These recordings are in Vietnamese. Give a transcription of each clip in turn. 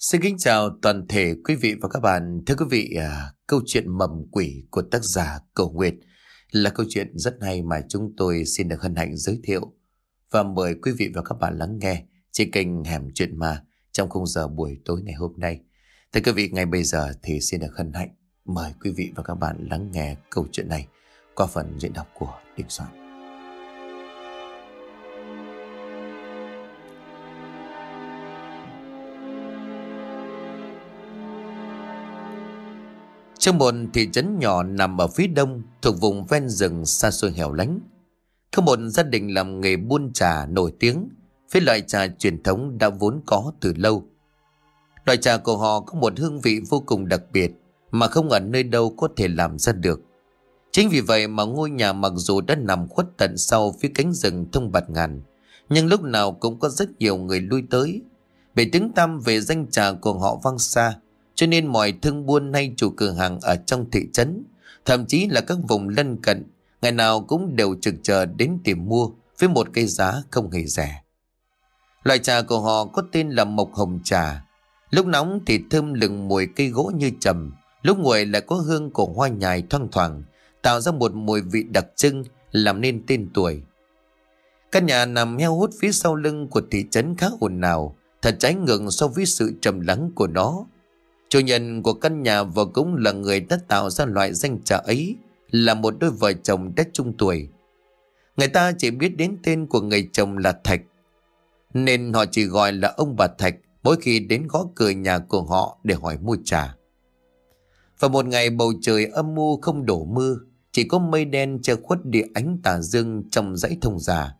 Xin kính chào toàn thể quý vị và các bạn. Thưa quý vị, à, câu chuyện mầm quỷ của tác giả Cầu Nguyệt là câu chuyện rất hay mà chúng tôi xin được hân hạnh giới thiệu và mời quý vị và các bạn lắng nghe trên kênh Hẻm Chuyện Ma trong khung giờ buổi tối ngày hôm nay. Thưa quý vị, ngay bây giờ thì xin được hân hạnh mời quý vị và các bạn lắng nghe câu chuyện này qua phần diễn đọc của Đình Soạn. Trong một thị trấn nhỏ nằm ở phía đông thuộc vùng ven rừng xa xôi hẻo lánh. Có một gia đình làm nghề buôn trà nổi tiếng với loại trà truyền thống đã vốn có từ lâu. Loại trà của họ có một hương vị vô cùng đặc biệt mà không ở nơi đâu có thể làm ra được. Chính vì vậy mà ngôi nhà mặc dù đã nằm khuất tận sau phía cánh rừng thông bạt ngàn, nhưng lúc nào cũng có rất nhiều người lui tới. Về tiếng tăm về danh trà của họ vang xa, cho nên mọi thương buôn hay chủ cửa hàng ở trong thị trấn, thậm chí là các vùng lân cận, ngày nào cũng đều trực chờ đến tìm mua với một cái giá không hề rẻ. Loại trà của họ có tên là mộc hồng trà. Lúc nóng thì thơm lừng mùi cây gỗ như trầm, lúc nguội lại có hương của hoa nhài thoang thoảng, tạo ra một mùi vị đặc trưng làm nên tên tuổi. Căn nhà nằm heo hút phía sau lưng của thị trấn khá ồn ào, thật trái ngược so với sự trầm lắng của nó. Chủ nhân của căn nhà vừa cũng là người đã tạo ra loại danh trà ấy là một đôi vợ chồng đã trung tuổi. Người ta chỉ biết đến tên của người chồng là Thạch nên họ chỉ gọi là ông bà Thạch mỗi khi đến gõ cửa nhà của họ để hỏi mua trà. Và một ngày bầu trời âm u không đổ mưa, chỉ có mây đen che khuất địa ánh tà dương trong dãy thông già.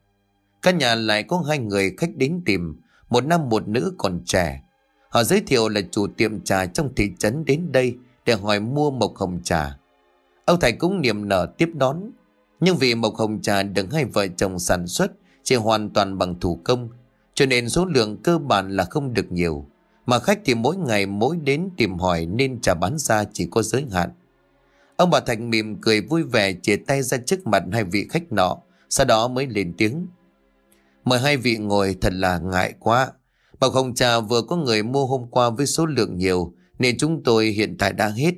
Căn nhà lại có hai người khách đến tìm, một nam một nữ còn trẻ, Họ giới thiệu là chủ tiệm trà trong thị trấn đến đây để hỏi mua mộc hồng trà. Ông Thầy cũng niềm nở tiếp đón. Nhưng vì mộc hồng trà được hai vợ chồng sản xuất chỉ hoàn toàn bằng thủ công, cho nên số lượng cơ bản là không được nhiều. Mà khách thì mỗi ngày mỗi đến tìm hỏi nên trà bán ra chỉ có giới hạn. Ông bà Thành mỉm cười vui vẻ chia tay ra trước mặt hai vị khách nọ, sau đó mới lên tiếng. Mời hai vị ngồi thật là ngại quá, Bọc hồng trà vừa có người mua hôm qua với số lượng nhiều nên chúng tôi hiện tại đã hết.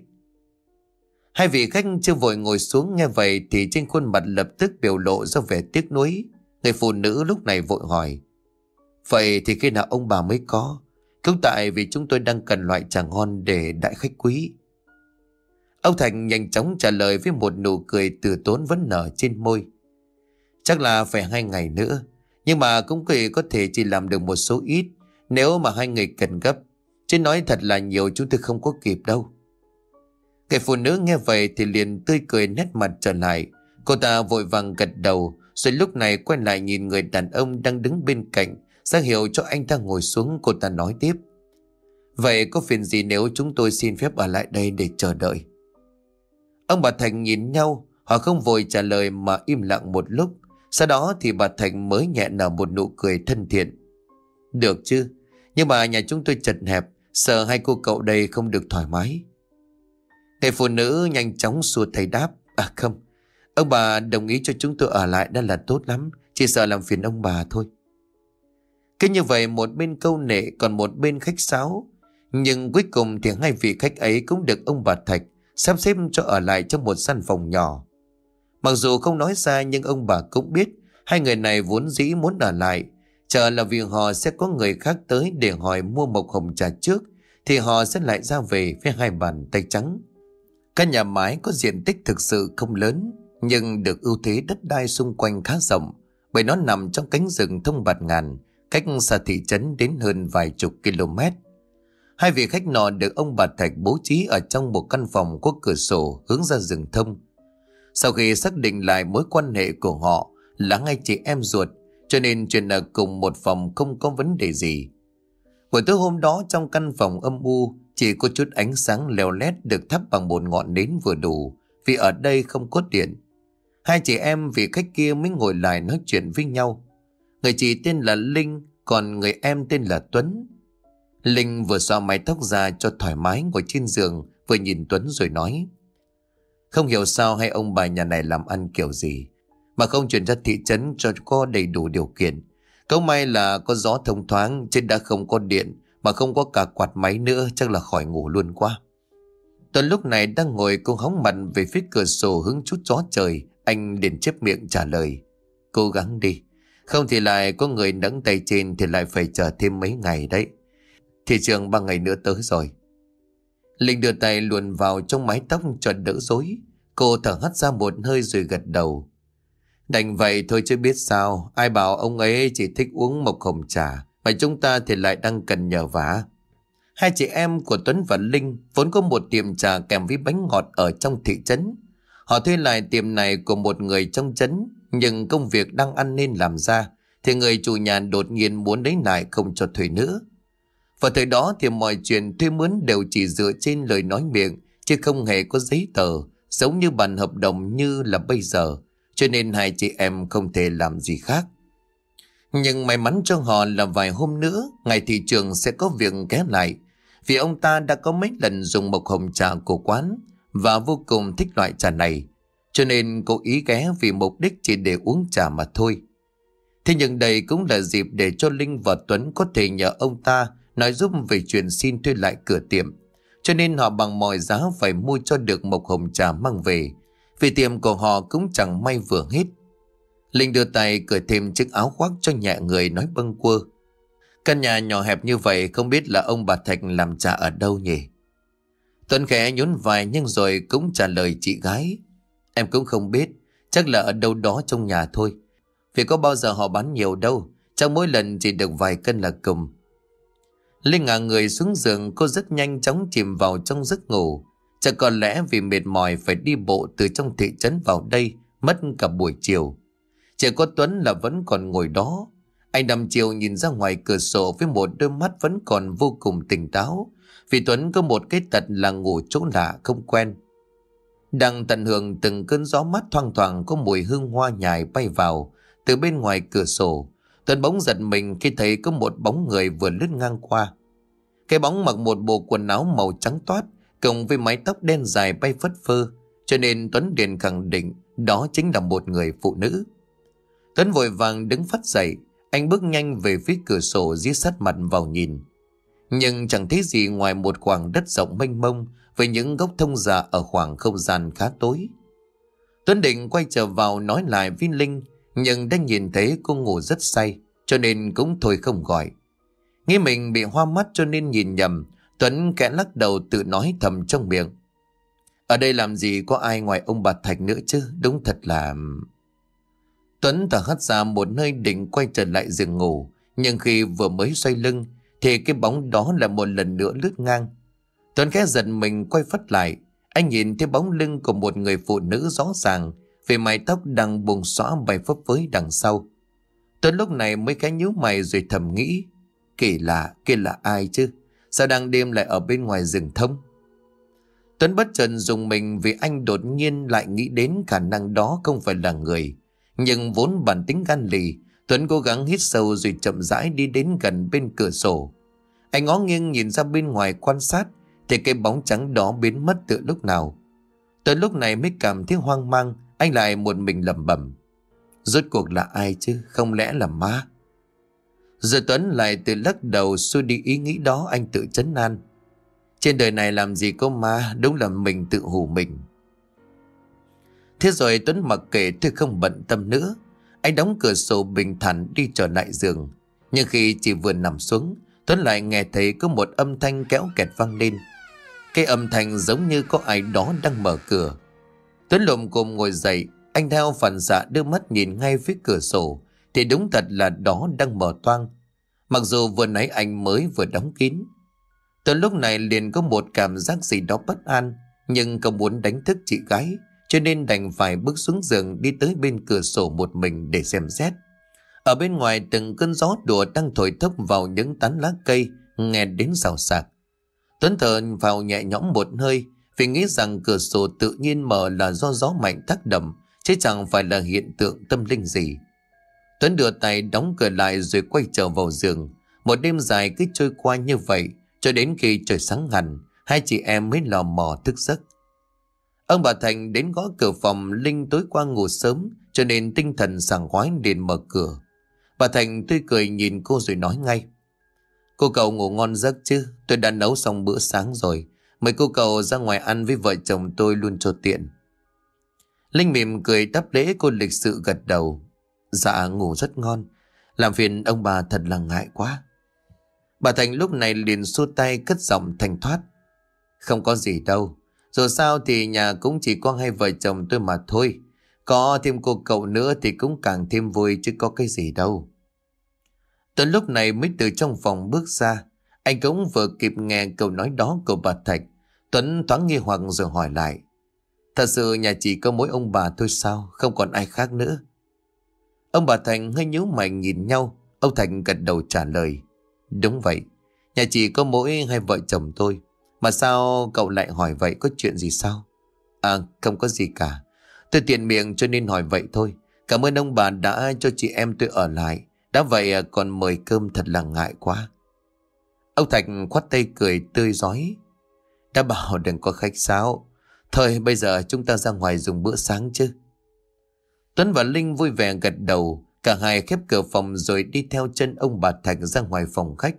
Hai vị khách chưa vội ngồi xuống nghe vậy thì trên khuôn mặt lập tức biểu lộ ra vẻ tiếc nuối. Người phụ nữ lúc này vội hỏi. Vậy thì khi nào ông bà mới có? Cũng tại vì chúng tôi đang cần loại trà ngon để đại khách quý. Ông Thành nhanh chóng trả lời với một nụ cười từ tốn vẫn nở trên môi. Chắc là phải hai ngày nữa, nhưng mà cũng kỳ có thể chỉ làm được một số ít nếu mà hai người cần gấp Chứ nói thật là nhiều chúng tôi không có kịp đâu Người phụ nữ nghe vậy thì liền tươi cười nét mặt trở lại Cô ta vội vàng gật đầu Rồi lúc này quay lại nhìn người đàn ông đang đứng bên cạnh ra hiệu cho anh ta ngồi xuống cô ta nói tiếp Vậy có phiền gì nếu chúng tôi xin phép ở lại đây để chờ đợi Ông bà Thành nhìn nhau Họ không vội trả lời mà im lặng một lúc Sau đó thì bà Thành mới nhẹ nở một nụ cười thân thiện Được chứ nhưng mà nhà chúng tôi chật hẹp Sợ hai cô cậu đây không được thoải mái Người phụ nữ nhanh chóng xua thầy đáp À không Ông bà đồng ý cho chúng tôi ở lại đã là tốt lắm Chỉ sợ làm phiền ông bà thôi Cứ như vậy một bên câu nệ Còn một bên khách sáo Nhưng cuối cùng thì hai vị khách ấy Cũng được ông bà Thạch Sắp xếp cho ở lại trong một căn phòng nhỏ Mặc dù không nói ra Nhưng ông bà cũng biết Hai người này vốn dĩ muốn ở lại Chờ là vì họ sẽ có người khác tới để hỏi mua mộc hồng trà trước thì họ sẽ lại ra về với hai bàn tay trắng. Các nhà máy có diện tích thực sự không lớn nhưng được ưu thế đất đai xung quanh khá rộng bởi nó nằm trong cánh rừng thông bạt ngàn cách xa thị trấn đến hơn vài chục km. Hai vị khách nọ được ông bà Thạch bố trí ở trong một căn phòng có cửa sổ hướng ra rừng thông. Sau khi xác định lại mối quan hệ của họ là ngay chị em ruột cho nên chuyện ở cùng một phòng không có vấn đề gì Buổi tối hôm đó trong căn phòng âm u Chỉ có chút ánh sáng leo lét được thắp bằng một ngọn nến vừa đủ Vì ở đây không có điện Hai chị em vì khách kia mới ngồi lại nói chuyện với nhau Người chị tên là Linh Còn người em tên là Tuấn Linh vừa xoa mái tóc ra cho thoải mái ngồi trên giường Vừa nhìn Tuấn rồi nói Không hiểu sao hay ông bà nhà này làm ăn kiểu gì mà không chuyển ra thị trấn cho có đầy đủ điều kiện. Câu may là có gió thông thoáng trên đã không có điện mà không có cả quạt máy nữa chắc là khỏi ngủ luôn qua. Tuần lúc này đang ngồi cô hóng mặt về phía cửa sổ hứng chút gió trời, anh liền chép miệng trả lời. Cố gắng đi, không thì lại có người nẫng tay trên thì lại phải chờ thêm mấy ngày đấy. Thị trường ba ngày nữa tới rồi. Linh đưa tay luồn vào trong mái tóc cho đỡ rối. Cô thở hắt ra một hơi rồi gật đầu. Đành vậy thôi chứ biết sao, ai bảo ông ấy chỉ thích uống mộc hồng trà, mà chúng ta thì lại đang cần nhờ vả. Hai chị em của Tuấn và Linh vốn có một tiệm trà kèm với bánh ngọt ở trong thị trấn. Họ thuê lại tiệm này của một người trong trấn, nhưng công việc đang ăn nên làm ra, thì người chủ nhà đột nhiên muốn lấy lại không cho thuê nữa. Và thời đó thì mọi chuyện thuê mướn đều chỉ dựa trên lời nói miệng, chứ không hề có giấy tờ, giống như bản hợp đồng như là bây giờ. Cho nên hai chị em không thể làm gì khác Nhưng may mắn cho họ là vài hôm nữa Ngày thị trường sẽ có việc ghé lại Vì ông ta đã có mấy lần dùng mộc hồng trà của quán Và vô cùng thích loại trà này Cho nên cố ý ghé vì mục đích chỉ để uống trà mà thôi Thế nhưng đây cũng là dịp để cho Linh và Tuấn có thể nhờ ông ta nói giúp về chuyện xin thuê lại cửa tiệm. Cho nên họ bằng mọi giá phải mua cho được một hồng trà mang về vì tiệm của họ cũng chẳng may vừa hết Linh đưa tay cởi thêm chiếc áo khoác cho nhẹ người nói bâng quơ Căn nhà nhỏ hẹp như vậy không biết là ông bà Thạch làm trà ở đâu nhỉ Tuấn khẽ nhún vai nhưng rồi cũng trả lời chị gái Em cũng không biết Chắc là ở đâu đó trong nhà thôi Vì có bao giờ họ bán nhiều đâu trong mỗi lần chỉ được vài cân là cùng Linh ngả người xuống giường cô rất nhanh chóng chìm vào trong giấc ngủ Chắc có lẽ vì mệt mỏi phải đi bộ từ trong thị trấn vào đây mất cả buổi chiều. Chỉ có Tuấn là vẫn còn ngồi đó. Anh nằm chiều nhìn ra ngoài cửa sổ với một đôi mắt vẫn còn vô cùng tỉnh táo. Vì Tuấn có một cái tật là ngủ chỗ lạ không quen. Đang tận hưởng từng cơn gió mát thoang thoảng có mùi hương hoa nhài bay vào từ bên ngoài cửa sổ. Tuấn bóng giật mình khi thấy có một bóng người vừa lướt ngang qua. Cái bóng mặc một bộ quần áo màu trắng toát cộng với mái tóc đen dài bay phất phơ, cho nên Tuấn Điền khẳng định đó chính là một người phụ nữ. Tuấn vội vàng đứng phát dậy, anh bước nhanh về phía cửa sổ dí sát mặt vào nhìn. Nhưng chẳng thấy gì ngoài một khoảng đất rộng mênh mông với những gốc thông già ở khoảng không gian khá tối. Tuấn định quay trở vào nói lại với Linh nhưng đã nhìn thấy cô ngủ rất say cho nên cũng thôi không gọi. Nghĩ mình bị hoa mắt cho nên nhìn nhầm Tuấn kẽ lắc đầu tự nói thầm trong miệng. Ở đây làm gì có ai ngoài ông bà Thạch nữa chứ, đúng thật là... Tuấn thở hắt ra một nơi định quay trở lại giường ngủ, nhưng khi vừa mới xoay lưng thì cái bóng đó là một lần nữa lướt ngang. Tuấn khẽ giật mình quay phắt lại, anh nhìn thấy bóng lưng của một người phụ nữ rõ ràng vì mái tóc đang bùng xõa bay phấp phới đằng sau. Tuấn lúc này mới cái nhíu mày rồi thầm nghĩ, kỳ lạ, kia là ai chứ? Sao đang đêm lại ở bên ngoài rừng thông Tuấn bất chợt dùng mình Vì anh đột nhiên lại nghĩ đến khả năng đó không phải là người Nhưng vốn bản tính gan lì Tuấn cố gắng hít sâu rồi chậm rãi đi đến gần bên cửa sổ Anh ngó nghiêng nhìn ra bên ngoài quan sát Thì cái bóng trắng đó biến mất từ lúc nào Tới lúc này mới cảm thấy hoang mang Anh lại một mình lầm bẩm Rốt cuộc là ai chứ Không lẽ là má rồi Tuấn lại tự lắc đầu xua đi ý nghĩ đó anh tự chấn an. Trên đời này làm gì có ma, đúng là mình tự hù mình. Thế rồi Tuấn mặc kệ tôi không bận tâm nữa. Anh đóng cửa sổ bình thản đi trở lại giường. Nhưng khi chỉ vừa nằm xuống, Tuấn lại nghe thấy có một âm thanh kéo kẹt vang lên. Cái âm thanh giống như có ai đó đang mở cửa. Tuấn lồm cồm ngồi dậy, anh theo phản xạ đưa mắt nhìn ngay phía cửa sổ thì đúng thật là đó đang mở toang. Mặc dù vừa nãy anh mới vừa đóng kín. Từ lúc này liền có một cảm giác gì đó bất an, nhưng không muốn đánh thức chị gái, cho nên đành phải bước xuống giường đi tới bên cửa sổ một mình để xem xét. Ở bên ngoài từng cơn gió đùa đang thổi thấp vào những tán lá cây, nghe đến xào xạc. Tuấn thở vào nhẹ nhõm một hơi, vì nghĩ rằng cửa sổ tự nhiên mở là do gió mạnh tác động, chứ chẳng phải là hiện tượng tâm linh gì. Tuấn đưa tay đóng cửa lại rồi quay trở vào giường. Một đêm dài cứ trôi qua như vậy, cho đến khi trời sáng hẳn, hai chị em mới lò mò thức giấc. Ông bà Thành đến gõ cửa phòng Linh tối qua ngủ sớm, cho nên tinh thần sảng khoái liền mở cửa. Bà Thành tươi cười nhìn cô rồi nói ngay. Cô cậu ngủ ngon giấc chứ, tôi đã nấu xong bữa sáng rồi. Mời cô cậu ra ngoài ăn với vợ chồng tôi luôn cho tiện. Linh mỉm cười đáp lễ cô lịch sự gật đầu Dạ ngủ rất ngon Làm phiền ông bà thật là ngại quá Bà Thành lúc này liền xua tay cất giọng thành thoát Không có gì đâu Dù sao thì nhà cũng chỉ có hai vợ chồng tôi mà thôi Có thêm cô cậu nữa thì cũng càng thêm vui chứ có cái gì đâu tới lúc này mới từ trong phòng bước ra Anh cũng vừa kịp nghe câu nói đó của bà Thạch Tuấn thoáng nghi hoặc rồi hỏi lại Thật sự nhà chỉ có mỗi ông bà thôi sao Không còn ai khác nữa Ông bà Thành hơi nhíu mày nhìn nhau Ông Thành gật đầu trả lời Đúng vậy Nhà chị có mỗi hai vợ chồng tôi Mà sao cậu lại hỏi vậy có chuyện gì sao À không có gì cả Tôi tiện miệng cho nên hỏi vậy thôi Cảm ơn ông bà đã cho chị em tôi ở lại Đã vậy à, còn mời cơm thật là ngại quá Ông Thành khoát tay cười tươi giói Đã bảo đừng có khách sáo Thôi bây giờ chúng ta ra ngoài dùng bữa sáng chứ Tuấn và Linh vui vẻ gật đầu, cả hai khép cửa phòng rồi đi theo chân ông bà Thạch ra ngoài phòng khách,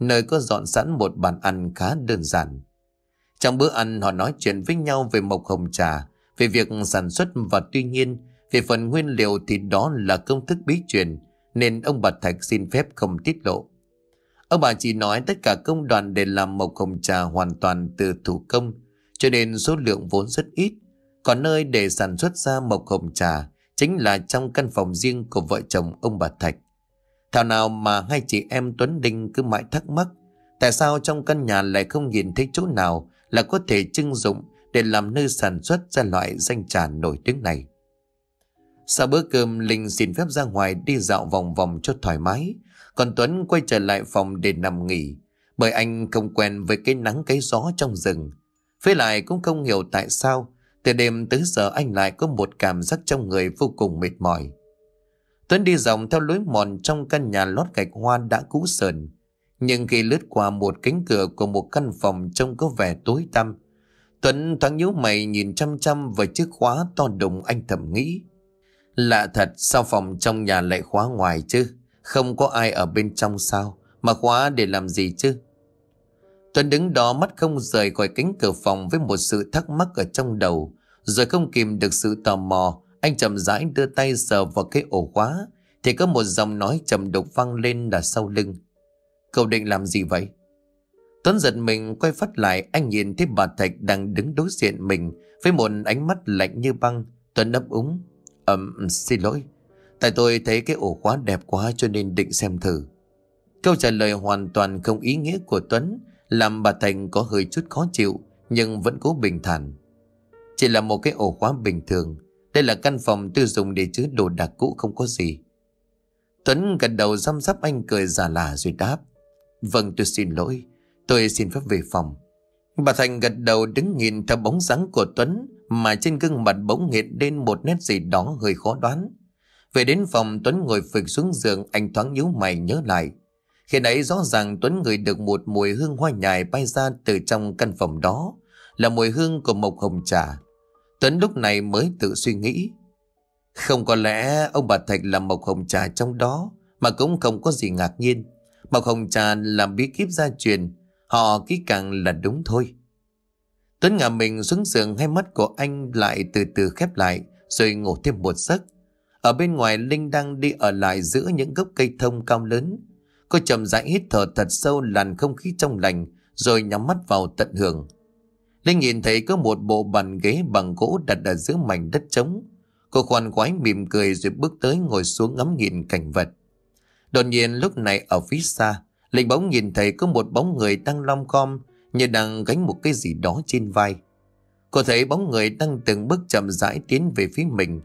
nơi có dọn sẵn một bàn ăn khá đơn giản. Trong bữa ăn họ nói chuyện với nhau về mộc hồng trà, về việc sản xuất và tuy nhiên, về phần nguyên liệu thì đó là công thức bí truyền, nên ông bà Thạch xin phép không tiết lộ. Ông bà chỉ nói tất cả công đoàn để làm mộc hồng trà hoàn toàn từ thủ công, cho nên số lượng vốn rất ít. Còn nơi để sản xuất ra mộc hồng trà chính là trong căn phòng riêng của vợ chồng ông bà Thạch. Thảo nào mà hai chị em Tuấn Đinh cứ mãi thắc mắc tại sao trong căn nhà lại không nhìn thấy chỗ nào là có thể trưng dụng để làm nơi sản xuất ra loại danh trà nổi tiếng này. Sau bữa cơm, Linh xin phép ra ngoài đi dạo vòng vòng cho thoải mái, còn Tuấn quay trở lại phòng để nằm nghỉ, bởi anh không quen với cái nắng cái gió trong rừng. Với lại cũng không hiểu tại sao từ đêm tới giờ anh lại có một cảm giác trong người vô cùng mệt mỏi. Tuấn đi dòng theo lối mòn trong căn nhà lót gạch hoa đã cũ sờn. Nhưng khi lướt qua một cánh cửa của một căn phòng trông có vẻ tối tăm, Tuấn thoáng nhíu mày nhìn chăm chăm vào chiếc khóa to đùng anh thầm nghĩ. Lạ thật sao phòng trong nhà lại khóa ngoài chứ? Không có ai ở bên trong sao? Mà khóa để làm gì chứ? Tuấn đứng đó mắt không rời khỏi cánh cửa phòng với một sự thắc mắc ở trong đầu. Rồi không kìm được sự tò mò, anh chậm rãi đưa tay sờ vào cái ổ khóa. Thì có một dòng nói trầm đục vang lên là sau lưng. Cậu định làm gì vậy? Tuấn giật mình quay phát lại anh nhìn thấy bà Thạch đang đứng đối diện mình với một ánh mắt lạnh như băng. Tuấn ấp úng. Ẩm um, xin lỗi. Tại tôi thấy cái ổ khóa đẹp quá cho nên định xem thử. Câu trả lời hoàn toàn không ý nghĩa của Tuấn làm bà Thành có hơi chút khó chịu Nhưng vẫn cố bình thản Chỉ là một cái ổ khóa bình thường Đây là căn phòng tư dùng để chứa đồ đạc cũ không có gì Tuấn gật đầu răm rắp anh cười giả lả rồi đáp Vâng tôi xin lỗi Tôi xin phép về phòng Bà Thành gật đầu đứng nhìn theo bóng dáng của Tuấn Mà trên gương mặt bỗng hiện lên một nét gì đó hơi khó đoán Về đến phòng Tuấn ngồi phịch xuống giường Anh thoáng nhíu mày nhớ lại khi nãy rõ ràng Tuấn ngửi được một mùi hương hoa nhài bay ra từ trong căn phòng đó, là mùi hương của mộc hồng trà. Tuấn lúc này mới tự suy nghĩ. Không có lẽ ông bà Thạch là mộc hồng trà trong đó, mà cũng không có gì ngạc nhiên. Mộc hồng trà là bí kíp gia truyền, họ kỹ càng là đúng thôi. Tuấn ngả mình xuống giường hai mắt của anh lại từ từ khép lại, rồi ngủ thêm một giấc. Ở bên ngoài Linh đang đi ở lại giữa những gốc cây thông cao lớn, Cô chậm rãi hít thở thật sâu làn không khí trong lành Rồi nhắm mắt vào tận hưởng Linh nhìn thấy có một bộ bàn ghế bằng gỗ đặt ở giữa mảnh đất trống Cô khoan khoái mỉm cười rồi bước tới ngồi xuống ngắm nhìn cảnh vật Đột nhiên lúc này ở phía xa Linh bỗng nhìn thấy có một bóng người đang lom com Như đang gánh một cái gì đó trên vai Cô thấy bóng người đang từng bước chậm rãi tiến về phía mình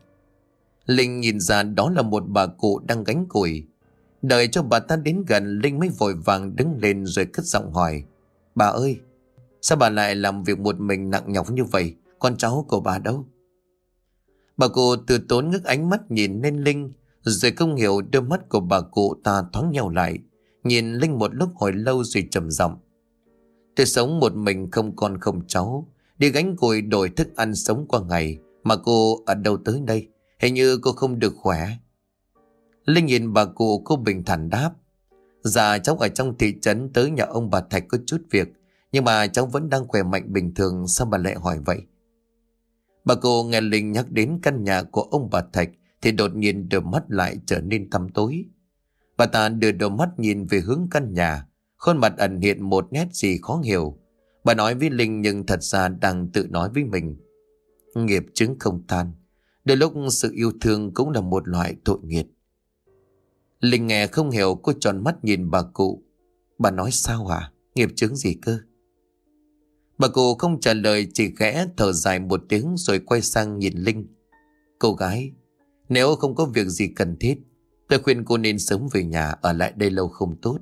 Linh nhìn ra đó là một bà cụ đang gánh củi Đợi cho bà ta đến gần Linh mới vội vàng đứng lên rồi cất giọng hỏi Bà ơi Sao bà lại làm việc một mình nặng nhọc như vậy Con cháu của bà đâu Bà cụ từ tốn ngước ánh mắt nhìn lên Linh Rồi không hiểu đôi mắt của bà cụ ta thoáng nhau lại Nhìn Linh một lúc hồi lâu rồi trầm giọng Tôi sống một mình không con không cháu Đi gánh cùi đổi thức ăn sống qua ngày Mà cô ở đâu tới đây Hình như cô không được khỏe Linh nhìn bà cụ cô bình thản đáp. Dạ cháu ở trong thị trấn tới nhà ông bà Thạch có chút việc. Nhưng mà cháu vẫn đang khỏe mạnh bình thường sao bà lại hỏi vậy? Bà cụ nghe Linh nhắc đến căn nhà của ông bà Thạch thì đột nhiên đôi mắt lại trở nên tăm tối. Bà ta đưa đôi mắt nhìn về hướng căn nhà, khuôn mặt ẩn hiện một nét gì khó hiểu. Bà nói với Linh nhưng thật ra đang tự nói với mình. Nghiệp chứng không tan, đôi lúc sự yêu thương cũng là một loại tội nghiệp. Linh nghe không hiểu cô tròn mắt nhìn bà cụ. Bà nói sao hả? À? Nghiệp chứng gì cơ? Bà cụ không trả lời chỉ khẽ thở dài một tiếng rồi quay sang nhìn Linh. Cô gái, nếu không có việc gì cần thiết, tôi khuyên cô nên sớm về nhà ở lại đây lâu không tốt.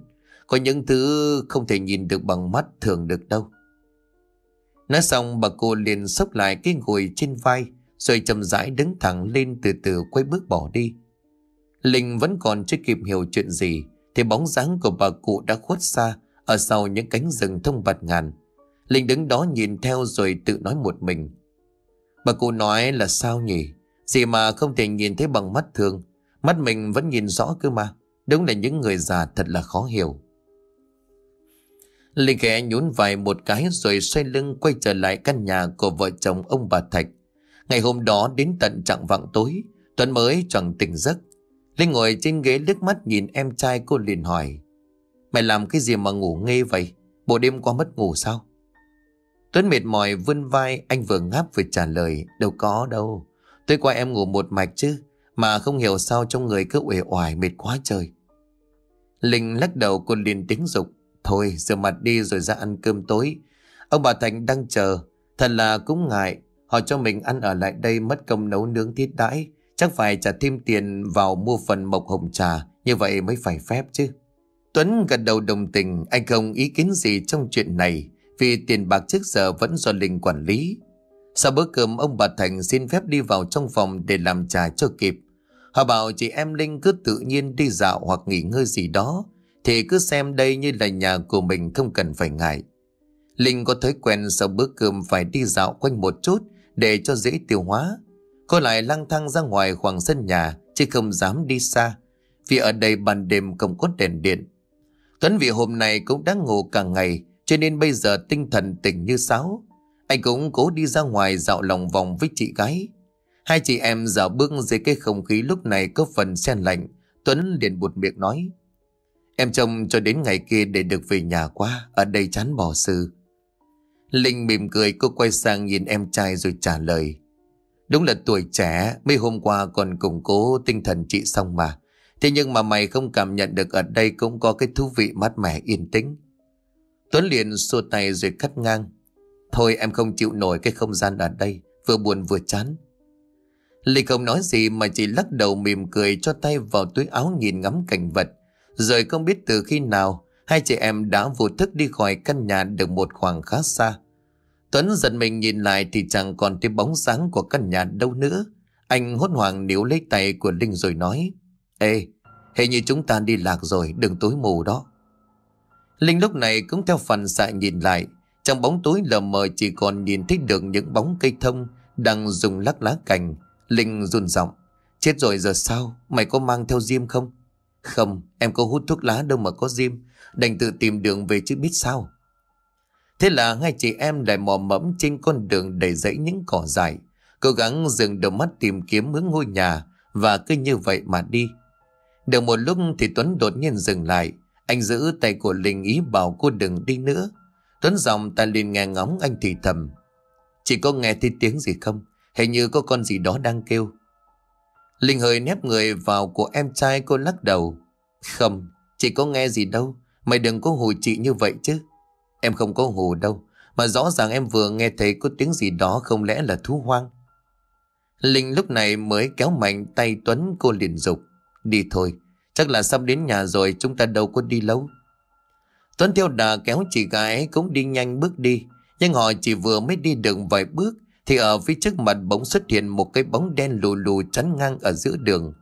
Có những thứ không thể nhìn được bằng mắt thường được đâu. Nói xong bà cô liền sốc lại cái ngồi trên vai rồi chậm rãi đứng thẳng lên từ từ quay bước bỏ đi. Linh vẫn còn chưa kịp hiểu chuyện gì Thì bóng dáng của bà cụ đã khuất xa Ở sau những cánh rừng thông bạt ngàn Linh đứng đó nhìn theo rồi tự nói một mình Bà cụ nói là sao nhỉ Gì mà không thể nhìn thấy bằng mắt thường Mắt mình vẫn nhìn rõ cơ mà Đúng là những người già thật là khó hiểu Linh khẽ nhún vài một cái rồi xoay lưng quay trở lại căn nhà của vợ chồng ông bà Thạch. Ngày hôm đó đến tận trạng vạng tối, Tuấn mới chẳng tỉnh giấc. Linh ngồi trên ghế nước mắt nhìn em trai cô liền hỏi Mày làm cái gì mà ngủ nghe vậy Bộ đêm qua mất ngủ sao Tuấn mệt mỏi vươn vai Anh vừa ngáp vừa trả lời Đâu có đâu Tối qua em ngủ một mạch chứ Mà không hiểu sao trong người cứ uể oải mệt quá trời Linh lắc đầu cô liền tính dục Thôi rửa mặt đi rồi ra ăn cơm tối Ông bà Thành đang chờ Thật là cũng ngại Họ cho mình ăn ở lại đây mất công nấu nướng thiết đãi Chắc phải trả thêm tiền vào mua phần mộc hồng trà Như vậy mới phải phép chứ Tuấn gật đầu đồng tình Anh không ý kiến gì trong chuyện này Vì tiền bạc trước giờ vẫn do Linh quản lý Sau bữa cơm ông bà Thành xin phép đi vào trong phòng để làm trà cho kịp Họ bảo chị em Linh cứ tự nhiên đi dạo hoặc nghỉ ngơi gì đó Thì cứ xem đây như là nhà của mình không cần phải ngại Linh có thói quen sau bữa cơm phải đi dạo quanh một chút để cho dễ tiêu hóa Cô lại lang thang ra ngoài khoảng sân nhà Chứ không dám đi xa Vì ở đây ban đêm không có đèn điện Tuấn vì hôm nay cũng đã ngủ cả ngày Cho nên bây giờ tinh thần tỉnh như sáo Anh cũng cố đi ra ngoài dạo lòng vòng với chị gái Hai chị em dạo bước dưới cái không khí lúc này có phần sen lạnh Tuấn liền buột miệng nói Em trông cho đến ngày kia để được về nhà qua Ở đây chán bỏ sự Linh mỉm cười cô quay sang nhìn em trai rồi trả lời Đúng là tuổi trẻ, mấy hôm qua còn củng cố tinh thần chị xong mà. Thế nhưng mà mày không cảm nhận được ở đây cũng có cái thú vị mát mẻ yên tĩnh. Tuấn liền xua tay rồi cắt ngang. Thôi em không chịu nổi cái không gian ở đây, vừa buồn vừa chán. Lê không nói gì mà chỉ lắc đầu mỉm cười cho tay vào túi áo nhìn ngắm cảnh vật. Rồi không biết từ khi nào, hai chị em đã vô thức đi khỏi căn nhà được một khoảng khá xa. Tuấn giận mình nhìn lại thì chẳng còn thấy bóng sáng của căn nhà đâu nữa. Anh hốt hoảng níu lấy tay của Linh rồi nói. Ê, hình như chúng ta đi lạc rồi, đừng tối mù đó. Linh lúc này cũng theo phần xạ nhìn lại. Trong bóng tối lờ mờ chỉ còn nhìn thấy được những bóng cây thông đang dùng lắc lá cành. Linh run giọng Chết rồi giờ sao? Mày có mang theo diêm không? Không, em có hút thuốc lá đâu mà có diêm. Đành tự tìm đường về chứ biết sao. Thế là hai chị em lại mò mẫm trên con đường đầy dẫy những cỏ dại, cố gắng dừng đầu mắt tìm kiếm hướng ngôi nhà và cứ như vậy mà đi. Được một lúc thì Tuấn đột nhiên dừng lại, anh giữ tay của Linh ý bảo cô đừng đi nữa. Tuấn giọng ta liền nghe ngóng anh thì thầm. chỉ có nghe thấy tiếng gì không? Hình như có con gì đó đang kêu. Linh hơi nép người vào của em trai cô lắc đầu. Không, chỉ có nghe gì đâu. Mày đừng có hù chị như vậy chứ. Em không có hù đâu Mà rõ ràng em vừa nghe thấy có tiếng gì đó không lẽ là thú hoang Linh lúc này mới kéo mạnh tay Tuấn cô liền dục Đi thôi Chắc là sắp đến nhà rồi chúng ta đâu có đi lâu Tuấn theo đà kéo chị gái cũng đi nhanh bước đi Nhưng họ chỉ vừa mới đi được vài bước Thì ở phía trước mặt bỗng xuất hiện một cái bóng đen lù lù chắn ngang ở giữa đường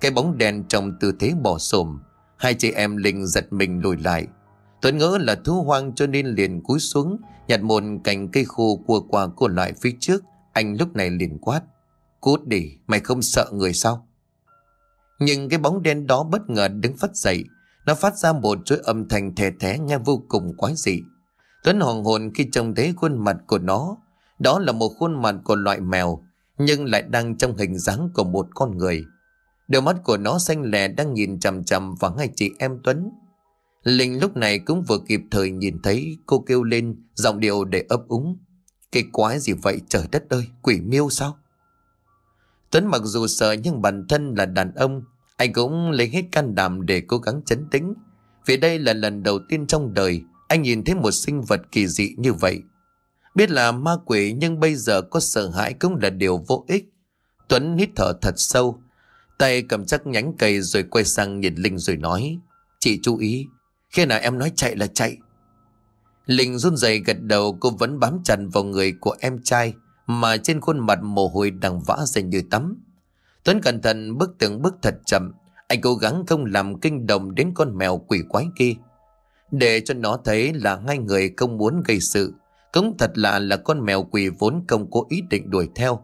Cái bóng đen trong tư thế bỏ xổm Hai chị em Linh giật mình lùi lại Tuấn ngỡ là thú hoang cho nên liền cúi xuống Nhặt một cành cây khô cua qua của loại phía trước Anh lúc này liền quát Cút đi, mày không sợ người sao Nhưng cái bóng đen đó bất ngờ đứng phát dậy Nó phát ra một chuỗi âm thanh thè thé nghe vô cùng quái dị Tuấn hoàng hồn khi trông thấy khuôn mặt của nó Đó là một khuôn mặt của loại mèo Nhưng lại đang trong hình dáng của một con người Đôi mắt của nó xanh lè đang nhìn chằm chằm vào ngay chị em Tuấn Linh lúc này cũng vừa kịp thời nhìn thấy cô kêu lên giọng điệu để ấp úng. Cái quái gì vậy trời đất ơi, quỷ miêu sao? Tuấn mặc dù sợ nhưng bản thân là đàn ông, anh cũng lấy hết can đảm để cố gắng chấn tĩnh. Vì đây là lần đầu tiên trong đời anh nhìn thấy một sinh vật kỳ dị như vậy. Biết là ma quỷ nhưng bây giờ có sợ hãi cũng là điều vô ích. Tuấn hít thở thật sâu, tay cầm chắc nhánh cây rồi quay sang nhìn Linh rồi nói. Chị chú ý, khi nào em nói chạy là chạy Linh run rẩy gật đầu Cô vẫn bám chặt vào người của em trai Mà trên khuôn mặt mồ hôi đang vã ra như tắm Tuấn cẩn thận bước từng bước thật chậm Anh cố gắng không làm kinh động đến con mèo quỷ quái kia Để cho nó thấy là ngay người không muốn gây sự Cũng thật lạ là con mèo quỷ vốn không có ý định đuổi theo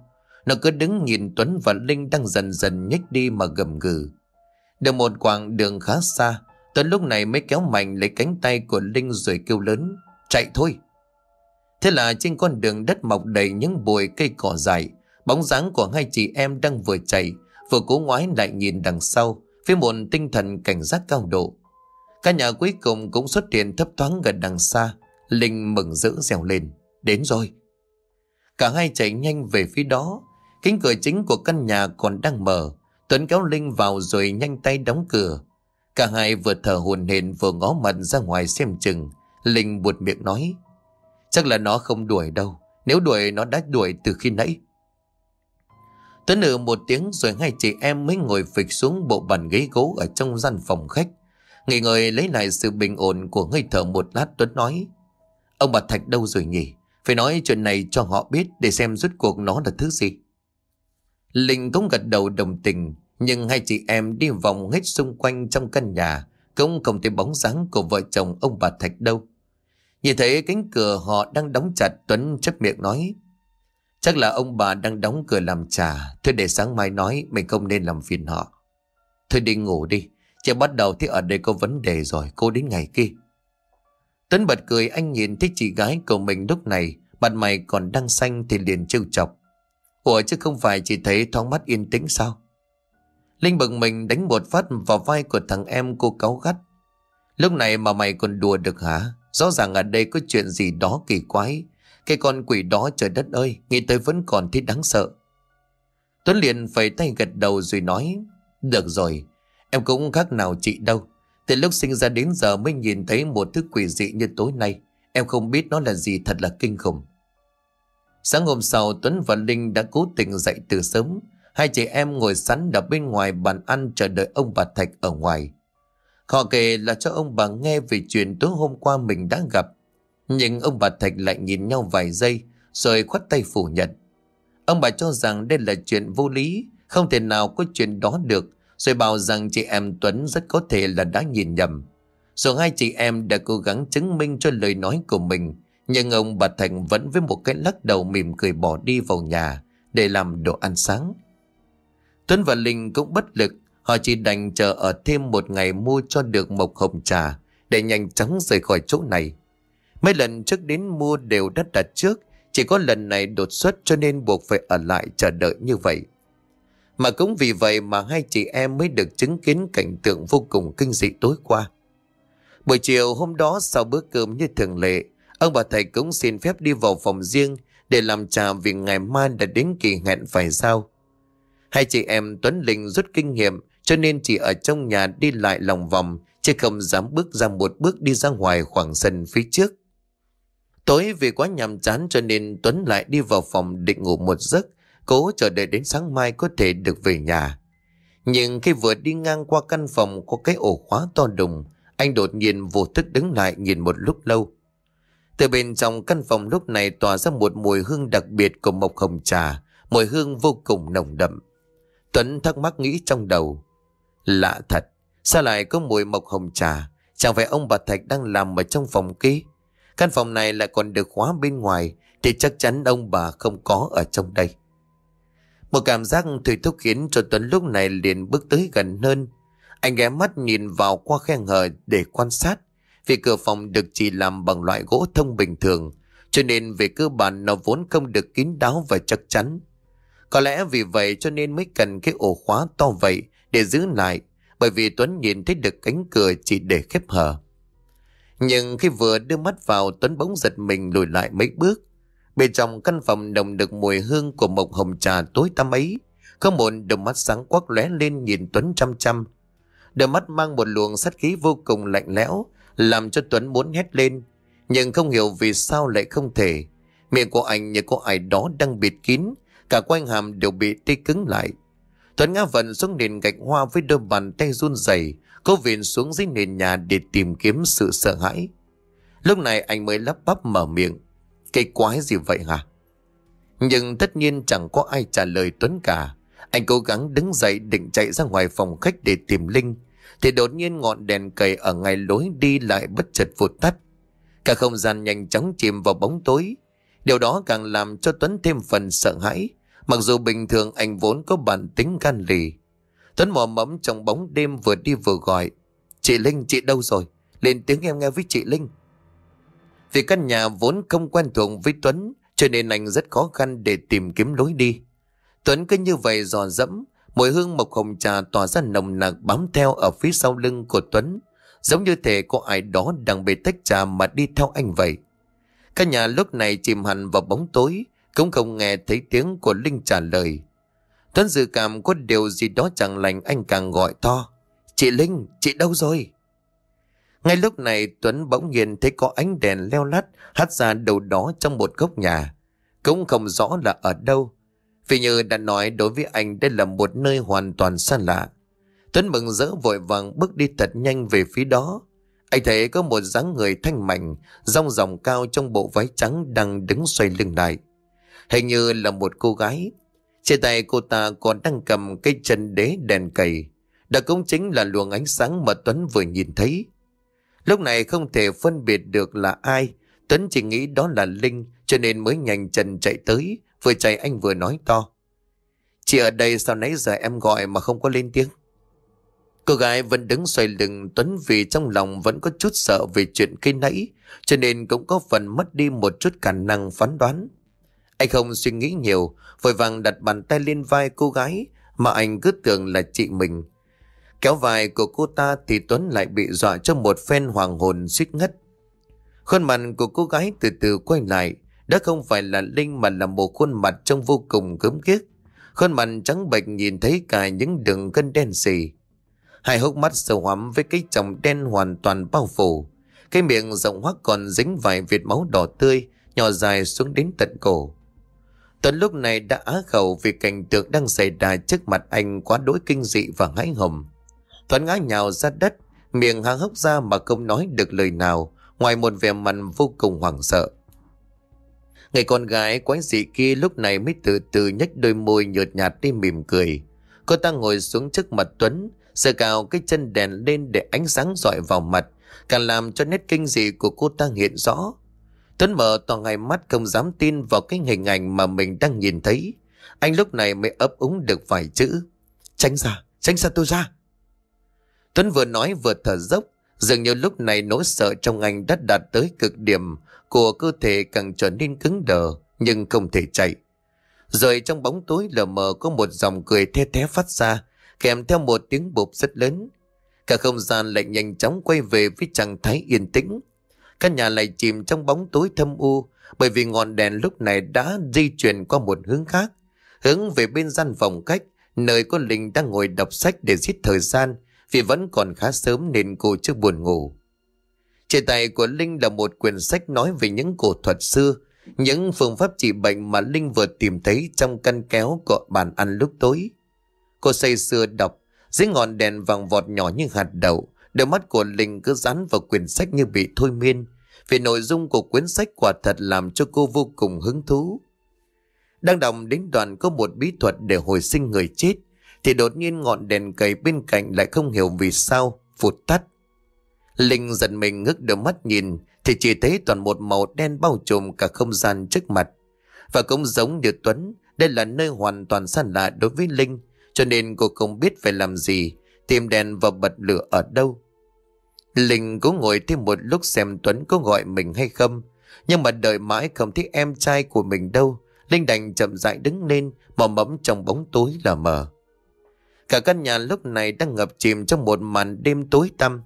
Nó cứ đứng nhìn Tuấn và Linh đang dần dần nhích đi mà gầm gừ Được một quãng đường khá xa Tuấn lúc này mới kéo mạnh lấy cánh tay của Linh rồi kêu lớn. Chạy thôi! Thế là trên con đường đất mọc đầy những bụi cây cỏ dài, bóng dáng của hai chị em đang vừa chạy, vừa cố ngoái lại nhìn đằng sau, với một tinh thần cảnh giác cao độ. Cả nhà cuối cùng cũng xuất hiện thấp thoáng gần đằng xa, Linh mừng rỡ dèo lên. Đến rồi! Cả hai chạy nhanh về phía đó, Kính cửa chính của căn nhà còn đang mở Tuấn kéo Linh vào rồi nhanh tay đóng cửa Cả hai vừa thở hồn hển vừa ngó mặt ra ngoài xem chừng. Linh buột miệng nói. Chắc là nó không đuổi đâu. Nếu đuổi nó đã đuổi từ khi nãy. Tuấn nửa một tiếng rồi hai chị em mới ngồi phịch xuống bộ bàn ghế gỗ ở trong gian phòng khách. Nghỉ ngơi lấy lại sự bình ổn của hơi thở một lát Tuấn nói. Ông bà Thạch đâu rồi nhỉ? Phải nói chuyện này cho họ biết để xem rốt cuộc nó là thứ gì. Linh cũng gật đầu đồng tình. Nhưng hai chị em đi vòng hết xung quanh trong căn nhà Cũng không thấy bóng dáng của vợ chồng ông bà Thạch đâu Nhìn thấy cánh cửa họ đang đóng chặt Tuấn chấp miệng nói Chắc là ông bà đang đóng cửa làm trà Thôi để sáng mai nói mình không nên làm phiền họ Thôi đi ngủ đi Chị bắt đầu thì ở đây có vấn đề rồi Cô đến ngày kia Tuấn bật cười anh nhìn thấy chị gái của mình lúc này Mặt mày còn đang xanh thì liền trêu chọc Ủa chứ không phải chỉ thấy thoáng mắt yên tĩnh sao Linh bực mình đánh một phát vào vai của thằng em cô cáu gắt. Lúc này mà mày còn đùa được hả? Rõ ràng ở đây có chuyện gì đó kỳ quái. Cái con quỷ đó trời đất ơi, nghĩ tới vẫn còn thấy đáng sợ. Tuấn liền phải tay gật đầu rồi nói, được rồi, em cũng khác nào chị đâu. Từ lúc sinh ra đến giờ mới nhìn thấy một thứ quỷ dị như tối nay. Em không biết nó là gì thật là kinh khủng. Sáng hôm sau Tuấn và Linh đã cố tình dậy từ sớm Hai chị em ngồi sẵn đập bên ngoài bàn ăn chờ đợi ông bà Thạch ở ngoài. Họ kể là cho ông bà nghe về chuyện tối hôm qua mình đã gặp. Nhưng ông bà Thạch lại nhìn nhau vài giây rồi khoát tay phủ nhận. Ông bà cho rằng đây là chuyện vô lý, không thể nào có chuyện đó được. Rồi bảo rằng chị em Tuấn rất có thể là đã nhìn nhầm. Dù hai chị em đã cố gắng chứng minh cho lời nói của mình, nhưng ông bà thạch vẫn với một cái lắc đầu mỉm cười bỏ đi vào nhà để làm đồ ăn sáng. Tuấn và Linh cũng bất lực, họ chỉ đành chờ ở thêm một ngày mua cho được mộc hồng trà để nhanh chóng rời khỏi chỗ này. Mấy lần trước đến mua đều đắt đặt trước, chỉ có lần này đột xuất cho nên buộc phải ở lại chờ đợi như vậy. Mà cũng vì vậy mà hai chị em mới được chứng kiến cảnh tượng vô cùng kinh dị tối qua. Buổi chiều hôm đó sau bữa cơm như thường lệ, ông bà thầy cũng xin phép đi vào phòng riêng để làm trà vì ngày mai đã đến kỳ hẹn phải sao. Hai chị em Tuấn Linh rút kinh nghiệm cho nên chỉ ở trong nhà đi lại lòng vòng chứ không dám bước ra một bước đi ra ngoài khoảng sân phía trước. Tối vì quá nhàm chán cho nên Tuấn lại đi vào phòng định ngủ một giấc, cố chờ đợi đến sáng mai có thể được về nhà. Nhưng khi vừa đi ngang qua căn phòng có cái ổ khóa to đùng, anh đột nhiên vô thức đứng lại nhìn một lúc lâu. Từ bên trong căn phòng lúc này tỏa ra một mùi hương đặc biệt của mộc hồng trà, mùi hương vô cùng nồng đậm. Tuấn thắc mắc nghĩ trong đầu. Lạ thật, sao lại có mùi mộc hồng trà? Chẳng phải ông bà Thạch đang làm ở trong phòng kia? Căn phòng này lại còn được khóa bên ngoài thì chắc chắn ông bà không có ở trong đây. Một cảm giác thủy thúc khiến cho Tuấn lúc này liền bước tới gần hơn. Anh ghé mắt nhìn vào qua khe hở để quan sát. Vì cửa phòng được chỉ làm bằng loại gỗ thông bình thường, cho nên về cơ bản nó vốn không được kín đáo và chắc chắn. Có lẽ vì vậy cho nên mới cần cái ổ khóa to vậy để giữ lại, bởi vì Tuấn nhìn thấy được cánh cửa chỉ để khép hở. Nhưng khi vừa đưa mắt vào, Tuấn bỗng giật mình lùi lại mấy bước. Bên trong căn phòng đồng được mùi hương của mộc hồng trà tối tăm ấy, có một đôi mắt sáng quắc lóe lên nhìn Tuấn chăm chăm. Đôi mắt mang một luồng sát khí vô cùng lạnh lẽo, làm cho Tuấn muốn hét lên, nhưng không hiểu vì sao lại không thể. Miệng của anh như có ai đó đang bịt kín, cả quanh hàm đều bị tê cứng lại. Tuấn ngã vận xuống nền gạch hoa với đôi bàn tay run rẩy, cố viện xuống dưới nền nhà để tìm kiếm sự sợ hãi. Lúc này anh mới lắp bắp mở miệng, cây quái gì vậy hả? Nhưng tất nhiên chẳng có ai trả lời Tuấn cả. Anh cố gắng đứng dậy định chạy ra ngoài phòng khách để tìm Linh, thì đột nhiên ngọn đèn cầy ở ngay lối đi lại bất chợt vụt tắt. Cả không gian nhanh chóng chìm vào bóng tối, Điều đó càng làm cho Tuấn thêm phần sợ hãi. Mặc dù bình thường anh vốn có bản tính gan lì. Tuấn mò mẫm trong bóng đêm vừa đi vừa gọi. Chị Linh, chị đâu rồi? Lên tiếng em nghe với chị Linh. Vì căn nhà vốn không quen thuộc với Tuấn, cho nên anh rất khó khăn để tìm kiếm lối đi. Tuấn cứ như vậy dò dẫm, mùi hương mộc hồng trà tỏa ra nồng nặc bám theo ở phía sau lưng của Tuấn, giống như thể có ai đó đang bị tách trà mà đi theo anh vậy các nhà lúc này chìm hẳn vào bóng tối, cũng không nghe thấy tiếng của Linh trả lời. Tuấn dự cảm có điều gì đó chẳng lành anh càng gọi to. Chị Linh, chị đâu rồi? Ngay lúc này Tuấn bỗng nhiên thấy có ánh đèn leo lắt hắt ra đầu đó trong một góc nhà. Cũng không rõ là ở đâu. Vì như đã nói đối với anh đây là một nơi hoàn toàn xa lạ. Tuấn mừng rỡ vội vàng bước đi thật nhanh về phía đó. Anh thấy có một dáng người thanh mảnh, rong ròng cao trong bộ váy trắng đang đứng xoay lưng lại. Hình như là một cô gái. Trên tay cô ta còn đang cầm cây chân đế đèn cầy. Đó cũng chính là luồng ánh sáng mà Tuấn vừa nhìn thấy. Lúc này không thể phân biệt được là ai. Tuấn chỉ nghĩ đó là Linh cho nên mới nhanh chân chạy tới. Vừa chạy anh vừa nói to. Chị ở đây sao nãy giờ em gọi mà không có lên tiếng? Cô gái vẫn đứng xoay lưng Tuấn vì trong lòng vẫn có chút sợ về chuyện khi nãy, cho nên cũng có phần mất đi một chút khả năng phán đoán. Anh không suy nghĩ nhiều, vội vàng đặt bàn tay lên vai cô gái mà anh cứ tưởng là chị mình. Kéo vai của cô ta thì Tuấn lại bị dọa cho một phen hoàng hồn suýt ngất. Khuôn mặt của cô gái từ từ quay lại, đã không phải là Linh mà là một khuôn mặt trông vô cùng gớm ghiếc. Khuôn mặt trắng bệch nhìn thấy cả những đường gân đen xì. Hai hốc mắt sâu hoắm với cái chồng đen hoàn toàn bao phủ. Cái miệng rộng hoác còn dính vài vệt máu đỏ tươi, nhỏ dài xuống đến tận cổ. Tuấn lúc này đã á khẩu vì cảnh tượng đang xảy ra trước mặt anh quá đỗi kinh dị và hãi hùng. Tuấn ngã nhào ra đất, miệng há hốc ra mà không nói được lời nào, ngoài một vẻ mặt vô cùng hoảng sợ. Người con gái quái dị kia lúc này mới từ từ nhếch đôi môi nhợt nhạt đi mỉm cười. Cô ta ngồi xuống trước mặt Tuấn, sờ cao cái chân đèn lên để ánh sáng dọi vào mặt Càng làm cho nét kinh dị của cô ta hiện rõ Tuấn mở to ngay mắt không dám tin vào cái hình ảnh mà mình đang nhìn thấy Anh lúc này mới ấp úng được vài chữ Tránh ra, tránh ra tôi ra Tuấn vừa nói vừa thở dốc Dường như lúc này nỗi sợ trong anh đã đạt tới cực điểm Của cơ thể càng trở nên cứng đờ Nhưng không thể chạy Rồi trong bóng tối lờ mờ có một dòng cười the thé phát ra kèm theo một tiếng bụp rất lớn. Cả không gian lại nhanh chóng quay về với trạng thái yên tĩnh. Căn nhà lại chìm trong bóng tối thâm u bởi vì ngọn đèn lúc này đã di chuyển qua một hướng khác. Hướng về bên gian phòng cách, nơi cô Linh đang ngồi đọc sách để giết thời gian vì vẫn còn khá sớm nên cô chưa buồn ngủ. Trên tay của Linh là một quyển sách nói về những cổ thuật xưa, những phương pháp trị bệnh mà Linh vừa tìm thấy trong căn kéo của bàn ăn lúc tối. Cô say sưa đọc, dưới ngọn đèn vàng vọt nhỏ như hạt đậu, đôi mắt của Linh cứ dán vào quyển sách như bị thôi miên. Vì nội dung của quyển sách quả thật làm cho cô vô cùng hứng thú. Đang đọc đến đoạn có một bí thuật để hồi sinh người chết, thì đột nhiên ngọn đèn cầy bên cạnh lại không hiểu vì sao, phụt tắt. Linh giật mình ngước đôi mắt nhìn, thì chỉ thấy toàn một màu đen bao trùm cả không gian trước mặt. Và cũng giống như Tuấn, đây là nơi hoàn toàn xa lạ đối với Linh, cho nên cô không biết phải làm gì Tìm đèn và bật lửa ở đâu Linh cố ngồi thêm một lúc xem Tuấn có gọi mình hay không Nhưng mà đợi mãi không thấy em trai của mình đâu Linh đành chậm rãi đứng lên Mò mẫm trong bóng tối là mờ Cả căn nhà lúc này đang ngập chìm trong một màn đêm tối tăm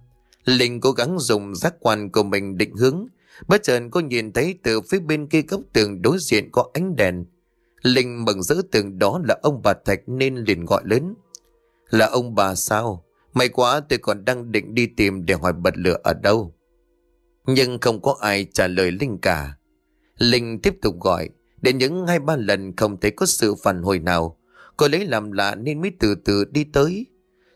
Linh cố gắng dùng giác quan của mình định hướng Bất chợt cô nhìn thấy từ phía bên kia góc tường đối diện có ánh đèn Linh mừng giữ tưởng đó là ông bà Thạch nên liền gọi lớn. Là ông bà sao? May quá tôi còn đang định đi tìm để hỏi bật lửa ở đâu. Nhưng không có ai trả lời Linh cả. Linh tiếp tục gọi, đến những hai ba lần không thấy có sự phản hồi nào. Cô lấy làm lạ nên mới từ từ đi tới.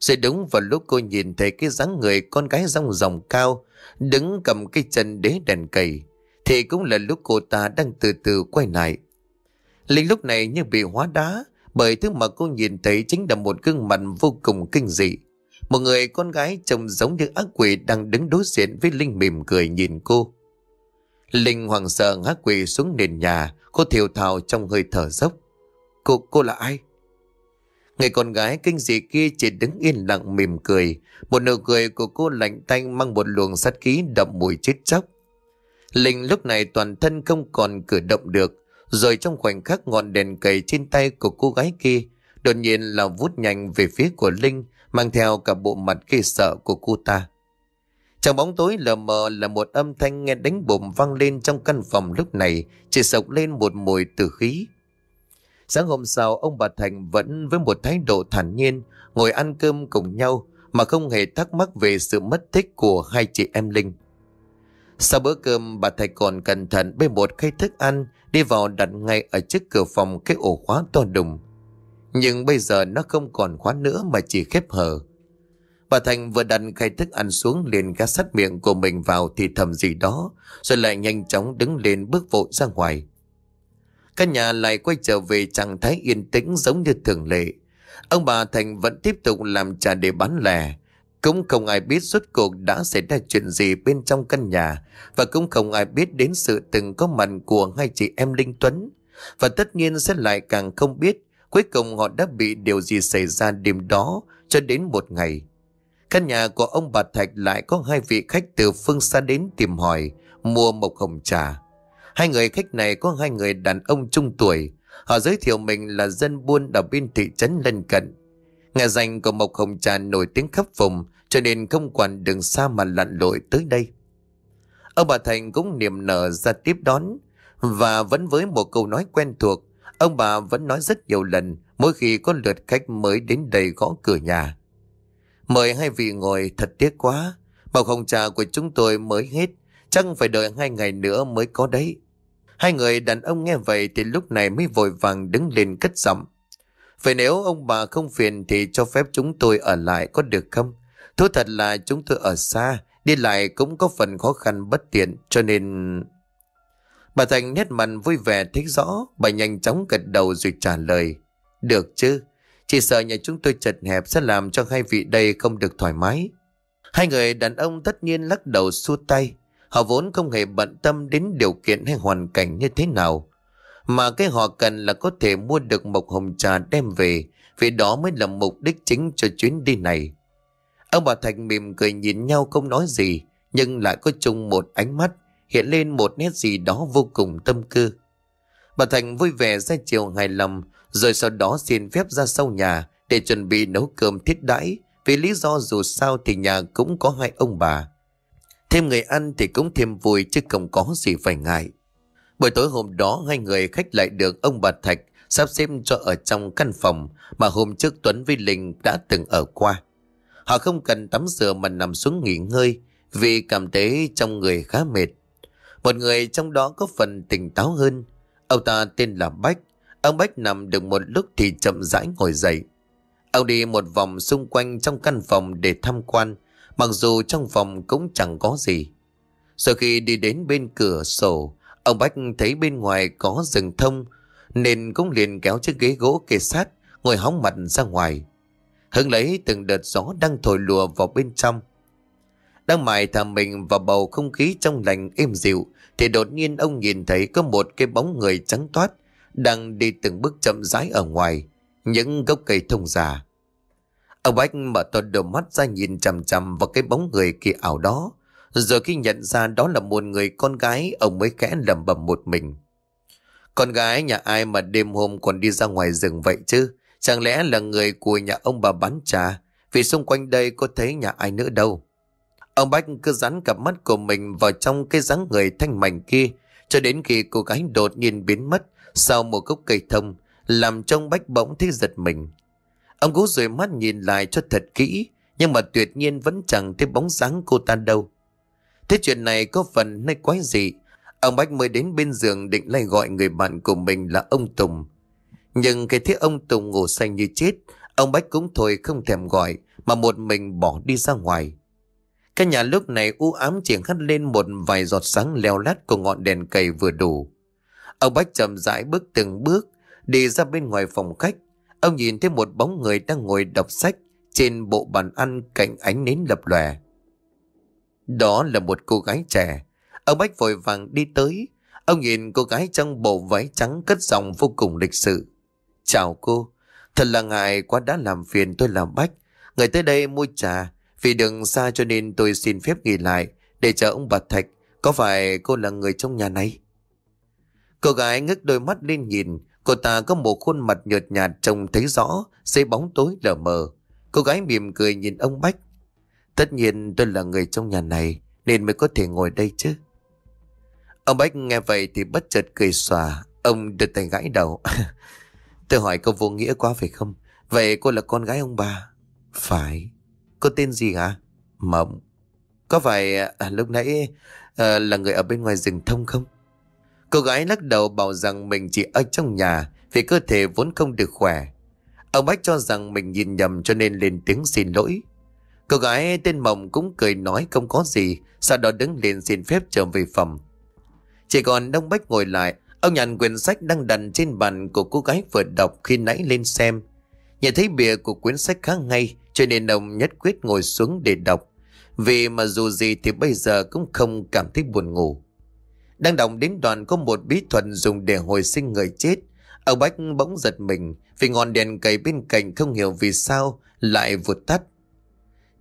Rồi đúng vào lúc cô nhìn thấy cái dáng người con gái rong ròng cao, đứng cầm cái chân đế đèn cầy, thì cũng là lúc cô ta đang từ từ quay lại Linh lúc này như bị hóa đá bởi thứ mà cô nhìn thấy chính là một gương mặt vô cùng kinh dị. Một người con gái trông giống như ác quỷ đang đứng đối diện với Linh mỉm cười nhìn cô. Linh hoàng sợ ác quỷ xuống nền nhà, cô thiều thào trong hơi thở dốc. Cô, cô là ai? Người con gái kinh dị kia chỉ đứng yên lặng mỉm cười. Một nụ cười của cô lạnh tanh mang một luồng sát khí đậm mùi chết chóc. Linh lúc này toàn thân không còn cử động được, rồi trong khoảnh khắc ngọn đèn cầy trên tay của cô gái kia đột nhiên là vút nhanh về phía của Linh mang theo cả bộ mặt ghê sợ của cô ta. Trong bóng tối lờ mờ là một âm thanh nghe đánh bùm vang lên trong căn phòng lúc này chỉ sộc lên một mùi tử khí. Sáng hôm sau ông bà Thành vẫn với một thái độ thản nhiên ngồi ăn cơm cùng nhau mà không hề thắc mắc về sự mất tích của hai chị em Linh. Sau bữa cơm bà Thạch còn cẩn thận bê một khay thức ăn Đi vào đặt ngay ở trước cửa phòng cái ổ khóa to đùng. Nhưng bây giờ nó không còn khóa nữa mà chỉ khép hờ. Bà Thành vừa đặt khay thức ăn xuống liền gắt sắt miệng của mình vào thì thầm gì đó, rồi lại nhanh chóng đứng lên bước vội ra ngoài. Căn nhà lại quay trở về trạng thái yên tĩnh giống như thường lệ. Ông bà Thành vẫn tiếp tục làm trà để bán lẻ, cũng không ai biết suốt cuộc đã xảy ra chuyện gì bên trong căn nhà và cũng không ai biết đến sự từng có mặt của hai chị em Linh Tuấn. Và tất nhiên sẽ lại càng không biết cuối cùng họ đã bị điều gì xảy ra đêm đó cho đến một ngày. Căn nhà của ông bà Thạch lại có hai vị khách từ phương xa đến tìm hỏi mua một hồng trà. Hai người khách này có hai người đàn ông trung tuổi. Họ giới thiệu mình là dân buôn ở bên thị trấn lân cận Nghe danh của Mộc Hồng Trà nổi tiếng khắp vùng cho nên không quản đường xa mà lặn lội tới đây. Ông bà Thành cũng niềm nở ra tiếp đón và vẫn với một câu nói quen thuộc ông bà vẫn nói rất nhiều lần mỗi khi có lượt khách mới đến đầy gõ cửa nhà. Mời hai vị ngồi thật tiếc quá, bầu hồng trà của chúng tôi mới hết, chắc phải đợi hai ngày nữa mới có đấy. Hai người đàn ông nghe vậy thì lúc này mới vội vàng đứng lên cất giọng. Vậy nếu ông bà không phiền thì cho phép chúng tôi ở lại có được không? Thú thật là chúng tôi ở xa, đi lại cũng có phần khó khăn bất tiện cho nên... Bà Thành nét mặt vui vẻ thích rõ, bà nhanh chóng gật đầu rồi trả lời. Được chứ, chỉ sợ nhà chúng tôi chật hẹp sẽ làm cho hai vị đây không được thoải mái. Hai người đàn ông tất nhiên lắc đầu xua tay, họ vốn không hề bận tâm đến điều kiện hay hoàn cảnh như thế nào. Mà cái họ cần là có thể mua được mộc hồng trà đem về Vì đó mới là mục đích chính cho chuyến đi này Ông bà Thạch mỉm cười nhìn nhau không nói gì Nhưng lại có chung một ánh mắt Hiện lên một nét gì đó vô cùng tâm cơ Bà Thành vui vẻ ra chiều hài lòng Rồi sau đó xin phép ra sau nhà Để chuẩn bị nấu cơm thiết đãi Vì lý do dù sao thì nhà cũng có hai ông bà Thêm người ăn thì cũng thêm vui chứ không có gì phải ngại Buổi tối hôm đó hai người khách lại được ông bà Thạch sắp xếp cho ở trong căn phòng mà hôm trước Tuấn với Linh đã từng ở qua. Họ không cần tắm rửa mà nằm xuống nghỉ ngơi vì cảm thấy trong người khá mệt. Một người trong đó có phần tỉnh táo hơn. Ông ta tên là Bách. Ông Bách nằm được một lúc thì chậm rãi ngồi dậy. Ông đi một vòng xung quanh trong căn phòng để tham quan, mặc dù trong phòng cũng chẳng có gì. Sau khi đi đến bên cửa sổ, Ông Bách thấy bên ngoài có rừng thông Nên cũng liền kéo chiếc ghế gỗ kề sát Ngồi hóng mặt ra ngoài Hứng lấy từng đợt gió đang thổi lùa vào bên trong Đang mải thả mình vào bầu không khí trong lành êm dịu Thì đột nhiên ông nhìn thấy có một cái bóng người trắng toát Đang đi từng bước chậm rãi ở ngoài Những gốc cây thông già Ông Bách mở to đôi mắt ra nhìn chằm chằm vào cái bóng người kỳ ảo đó Giờ khi nhận ra đó là một người con gái Ông mới khẽ lầm bầm một mình Con gái nhà ai mà đêm hôm còn đi ra ngoài rừng vậy chứ Chẳng lẽ là người của nhà ông bà bán trà Vì xung quanh đây có thấy nhà ai nữa đâu Ông Bách cứ dán cặp mắt của mình vào trong cái dáng người thanh mảnh kia Cho đến khi cô gái đột nhiên biến mất Sau một gốc cây thông Làm trông Bách bỗng thấy giật mình Ông cố rồi mắt nhìn lại cho thật kỹ Nhưng mà tuyệt nhiên vẫn chẳng thấy bóng dáng cô ta đâu Thế chuyện này có phần nơi quái dị. Ông Bách mới đến bên giường định lại gọi người bạn của mình là ông Tùng. Nhưng cái thế ông Tùng ngủ say như chết, ông Bách cũng thôi không thèm gọi mà một mình bỏ đi ra ngoài. Cái nhà lúc này u ám chỉ hắt lên một vài giọt sáng leo lát của ngọn đèn cầy vừa đủ. Ông Bách chậm rãi bước từng bước, đi ra bên ngoài phòng khách. Ông nhìn thấy một bóng người đang ngồi đọc sách trên bộ bàn ăn cạnh ánh nến lập lòe. Đó là một cô gái trẻ. Ông Bách vội vàng đi tới. Ông nhìn cô gái trong bộ váy trắng cất giọng vô cùng lịch sự. Chào cô. Thật là ngại quá đã làm phiền tôi làm Bách. Người tới đây mua trà. Vì đường xa cho nên tôi xin phép nghỉ lại để chờ ông bà Thạch. Có phải cô là người trong nhà này? Cô gái ngước đôi mắt lên nhìn. Cô ta có một khuôn mặt nhợt nhạt trông thấy rõ, dưới bóng tối lờ mờ. Cô gái mỉm cười nhìn ông Bách. Tất nhiên tôi là người trong nhà này Nên mới có thể ngồi đây chứ Ông Bách nghe vậy thì bất chợt cười xòa Ông đưa tay gãi đầu Tôi hỏi cô vô nghĩa quá phải không Vậy cô là con gái ông bà Phải Cô tên gì hả Mộng Có phải à, lúc nãy à, là người ở bên ngoài rừng thông không Cô gái lắc đầu bảo rằng mình chỉ ở trong nhà Vì cơ thể vốn không được khỏe Ông Bách cho rằng mình nhìn nhầm cho nên lên tiếng xin lỗi Cô gái tên Mộng cũng cười nói không có gì, sau đó đứng lên xin phép trở về phòng. Chỉ còn Đông Bách ngồi lại, ông nhận quyển sách đang đặt trên bàn của cô gái vừa đọc khi nãy lên xem. nhìn thấy bìa của quyển sách khá ngay, cho nên ông nhất quyết ngồi xuống để đọc. Vì mà dù gì thì bây giờ cũng không cảm thấy buồn ngủ. Đang đọc đến đoạn có một bí thuật dùng để hồi sinh người chết. Ông Bách bỗng giật mình vì ngọn đèn cầy bên cạnh không hiểu vì sao lại vụt tắt.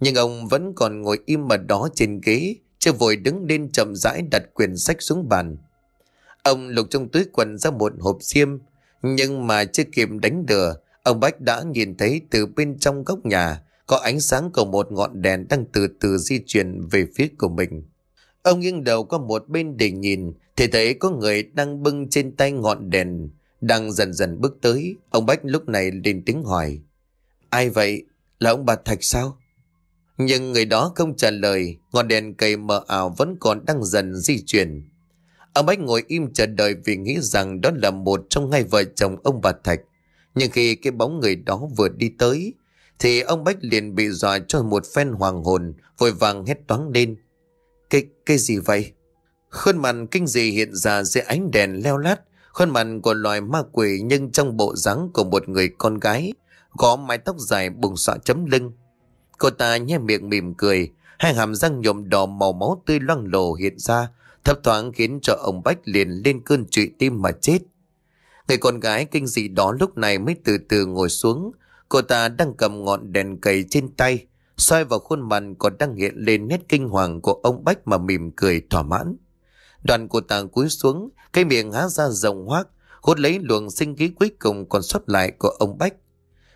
Nhưng ông vẫn còn ngồi im mặt đó trên ghế, chưa vội đứng lên chậm rãi đặt quyển sách xuống bàn. Ông lục trong túi quần ra một hộp xiêm, nhưng mà chưa kịp đánh lửa, ông Bách đã nhìn thấy từ bên trong góc nhà có ánh sáng của một ngọn đèn đang từ từ di chuyển về phía của mình. Ông nghiêng đầu qua một bên để nhìn thì thấy có người đang bưng trên tay ngọn đèn đang dần dần bước tới. Ông Bách lúc này lên tiếng hỏi Ai vậy? Là ông bà Thạch sao? Nhưng người đó không trả lời, ngọn đèn cây mờ ảo vẫn còn đang dần di chuyển. Ông Bách ngồi im chờ đợi vì nghĩ rằng đó là một trong hai vợ chồng ông bà Thạch. Nhưng khi cái bóng người đó vừa đi tới, thì ông Bách liền bị dọa cho một phen hoàng hồn, vội vàng hét toáng lên. Cái, cái gì vậy? Khuôn mặt kinh dị hiện ra dưới ánh đèn leo lát, khuôn mặt của loài ma quỷ nhưng trong bộ dáng của một người con gái, có mái tóc dài bùng xọa chấm lưng. Cô ta nhe miệng mỉm cười, hai hàm răng nhộm đỏ màu máu tươi loang lồ hiện ra, thấp thoáng khiến cho ông Bách liền lên cơn trụy tim mà chết. Người con gái kinh dị đó lúc này mới từ từ ngồi xuống, cô ta đang cầm ngọn đèn cầy trên tay, soi vào khuôn mặt còn đang hiện lên nét kinh hoàng của ông Bách mà mỉm cười thỏa mãn. Đoàn cô ta cúi xuống, cái miệng há ra rộng hoác, hút lấy luồng sinh khí cuối cùng còn sót lại của ông Bách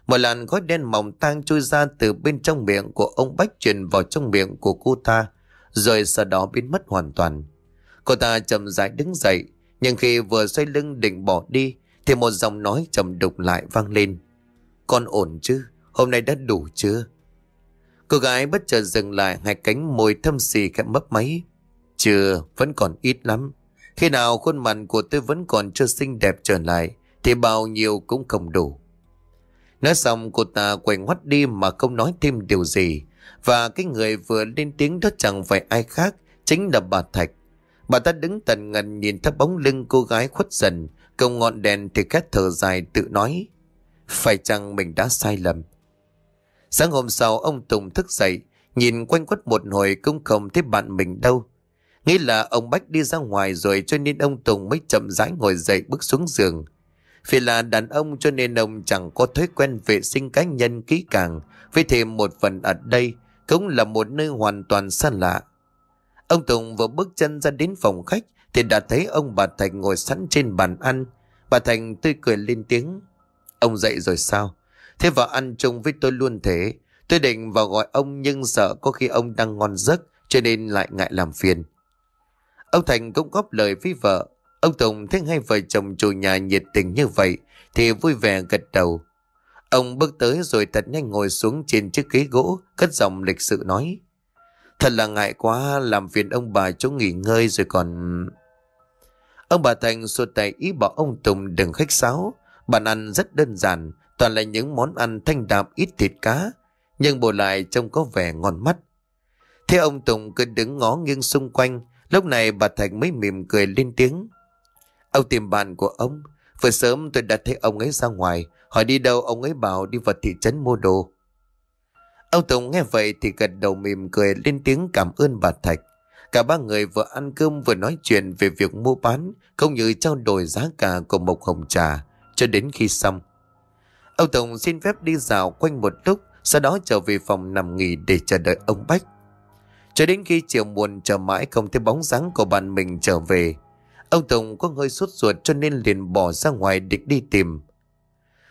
một làn khói đen mỏng tang trôi ra từ bên trong miệng của ông Bách truyền vào trong miệng của cô ta, rồi sau đó biến mất hoàn toàn. Cô ta chậm rãi đứng dậy, nhưng khi vừa xoay lưng định bỏ đi, thì một giọng nói trầm đục lại vang lên. Con ổn chứ? Hôm nay đã đủ chưa? Cô gái bất chợt dừng lại hai cánh môi thâm xì khẽ mấp máy. Chưa, vẫn còn ít lắm. Khi nào khuôn mặt của tôi vẫn còn chưa xinh đẹp trở lại, thì bao nhiêu cũng không đủ. Nói xong cô ta quay ngoắt đi mà không nói thêm điều gì. Và cái người vừa lên tiếng đó chẳng phải ai khác, chính là bà Thạch. Bà ta đứng tần ngần nhìn theo bóng lưng cô gái khuất dần, công ngọn đèn thì khét thở dài tự nói. Phải chăng mình đã sai lầm? Sáng hôm sau ông Tùng thức dậy, nhìn quanh quất một hồi cũng không thấy bạn mình đâu. Nghĩ là ông Bách đi ra ngoài rồi cho nên ông Tùng mới chậm rãi ngồi dậy bước xuống giường. Vì là đàn ông cho nên ông chẳng có thói quen vệ sinh cá nhân kỹ càng. Với thêm một phần ở đây cũng là một nơi hoàn toàn xa lạ. Ông Tùng vừa bước chân ra đến phòng khách thì đã thấy ông bà Thành ngồi sẵn trên bàn ăn. Bà Thành tươi cười lên tiếng. Ông dậy rồi sao? Thế vào ăn chung với tôi luôn thế. Tôi định vào gọi ông nhưng sợ có khi ông đang ngon giấc cho nên lại ngại làm phiền. Ông Thành cũng góp lời với vợ. Ông Tùng thấy hai vợ chồng chủ nhà nhiệt tình như vậy thì vui vẻ gật đầu. Ông bước tới rồi thật nhanh ngồi xuống trên chiếc ghế gỗ, cất giọng lịch sự nói. Thật là ngại quá làm phiền ông bà chỗ nghỉ ngơi rồi còn... Ông bà Thành xua tay ý bảo ông Tùng đừng khách sáo. Bàn ăn rất đơn giản, toàn là những món ăn thanh đạm ít thịt cá, nhưng bù lại trông có vẻ ngon mắt. Thế ông Tùng cứ đứng ngó nghiêng xung quanh, lúc này bà Thành mới mỉm cười lên tiếng. Ông tìm bạn của ông Vừa sớm tôi đã thấy ông ấy ra ngoài Hỏi đi đâu ông ấy bảo đi vào thị trấn mua đồ Ông Tùng nghe vậy thì gật đầu mỉm cười lên tiếng cảm ơn bà Thạch Cả ba người vừa ăn cơm vừa nói chuyện về việc mua bán Không như trao đổi giá cả của mộc hồng trà Cho đến khi xong Ông Tùng xin phép đi dạo quanh một lúc Sau đó trở về phòng nằm nghỉ để chờ đợi ông Bách Cho đến khi chiều muộn chờ mãi không thấy bóng dáng của bạn mình trở về Ông Tùng có hơi sốt ruột cho nên liền bỏ ra ngoài định đi tìm.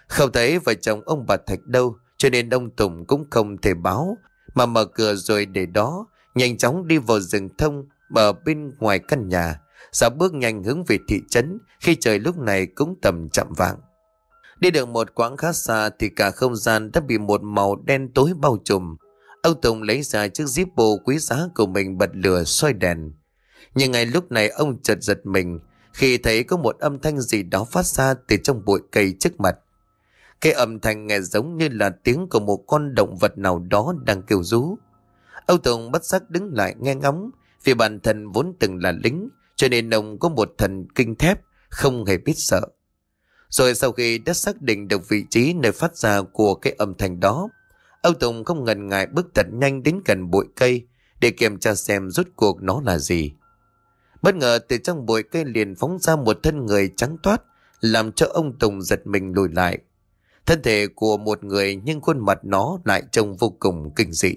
Không thấy vợ chồng ông bà Thạch đâu cho nên ông Tùng cũng không thể báo mà mở cửa rồi để đó nhanh chóng đi vào rừng thông ở bên ngoài căn nhà. Giả bước nhanh hướng về thị trấn khi trời lúc này cũng tầm chậm vàng. Đi được một quãng khá xa thì cả không gian đã bị một màu đen tối bao trùm. Ông Tùng lấy ra chiếc Zippo quý giá của mình bật lửa soi đèn. Nhưng ngay lúc này ông chợt giật mình khi thấy có một âm thanh gì đó phát ra từ trong bụi cây trước mặt. Cái âm thanh nghe giống như là tiếng của một con động vật nào đó đang kêu rú. Âu Tùng bất giác đứng lại nghe ngóng vì bản thân vốn từng là lính cho nên ông có một thần kinh thép không hề biết sợ. Rồi sau khi đã xác định được vị trí nơi phát ra của cái âm thanh đó, Âu Tùng không ngần ngại bước thật nhanh đến gần bụi cây để kiểm tra xem rốt cuộc nó là gì. Bất ngờ từ trong bụi cây liền phóng ra một thân người trắng toát, làm cho ông Tùng giật mình lùi lại. Thân thể của một người nhưng khuôn mặt nó lại trông vô cùng kinh dị.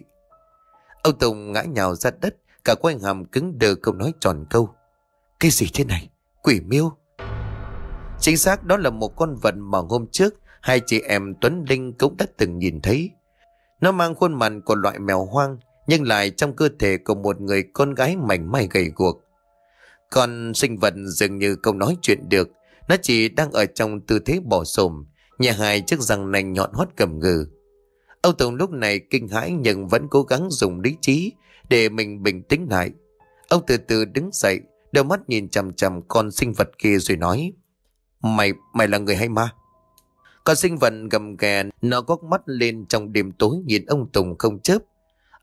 Ông Tùng ngã nhào ra đất, cả quanh hàm cứng đờ không nói tròn câu. Cái gì thế này? Quỷ miêu? Chính xác đó là một con vật mà hôm trước hai chị em Tuấn Linh cũng đã từng nhìn thấy. Nó mang khuôn mặt của loại mèo hoang nhưng lại trong cơ thể của một người con gái mảnh mai gầy guộc. Con sinh vật dường như không nói chuyện được. Nó chỉ đang ở trong tư thế bỏ sồm, nhà hai chiếc răng nành nhọn hót cầm ngừ. Âu Tùng lúc này kinh hãi nhưng vẫn cố gắng dùng lý trí để mình bình tĩnh lại. Ông từ từ đứng dậy, đôi mắt nhìn chằm chằm con sinh vật kia rồi nói. Mày, mày là người hay ma? Con sinh vật gầm gè, nó góc mắt lên trong đêm tối nhìn ông Tùng không chớp.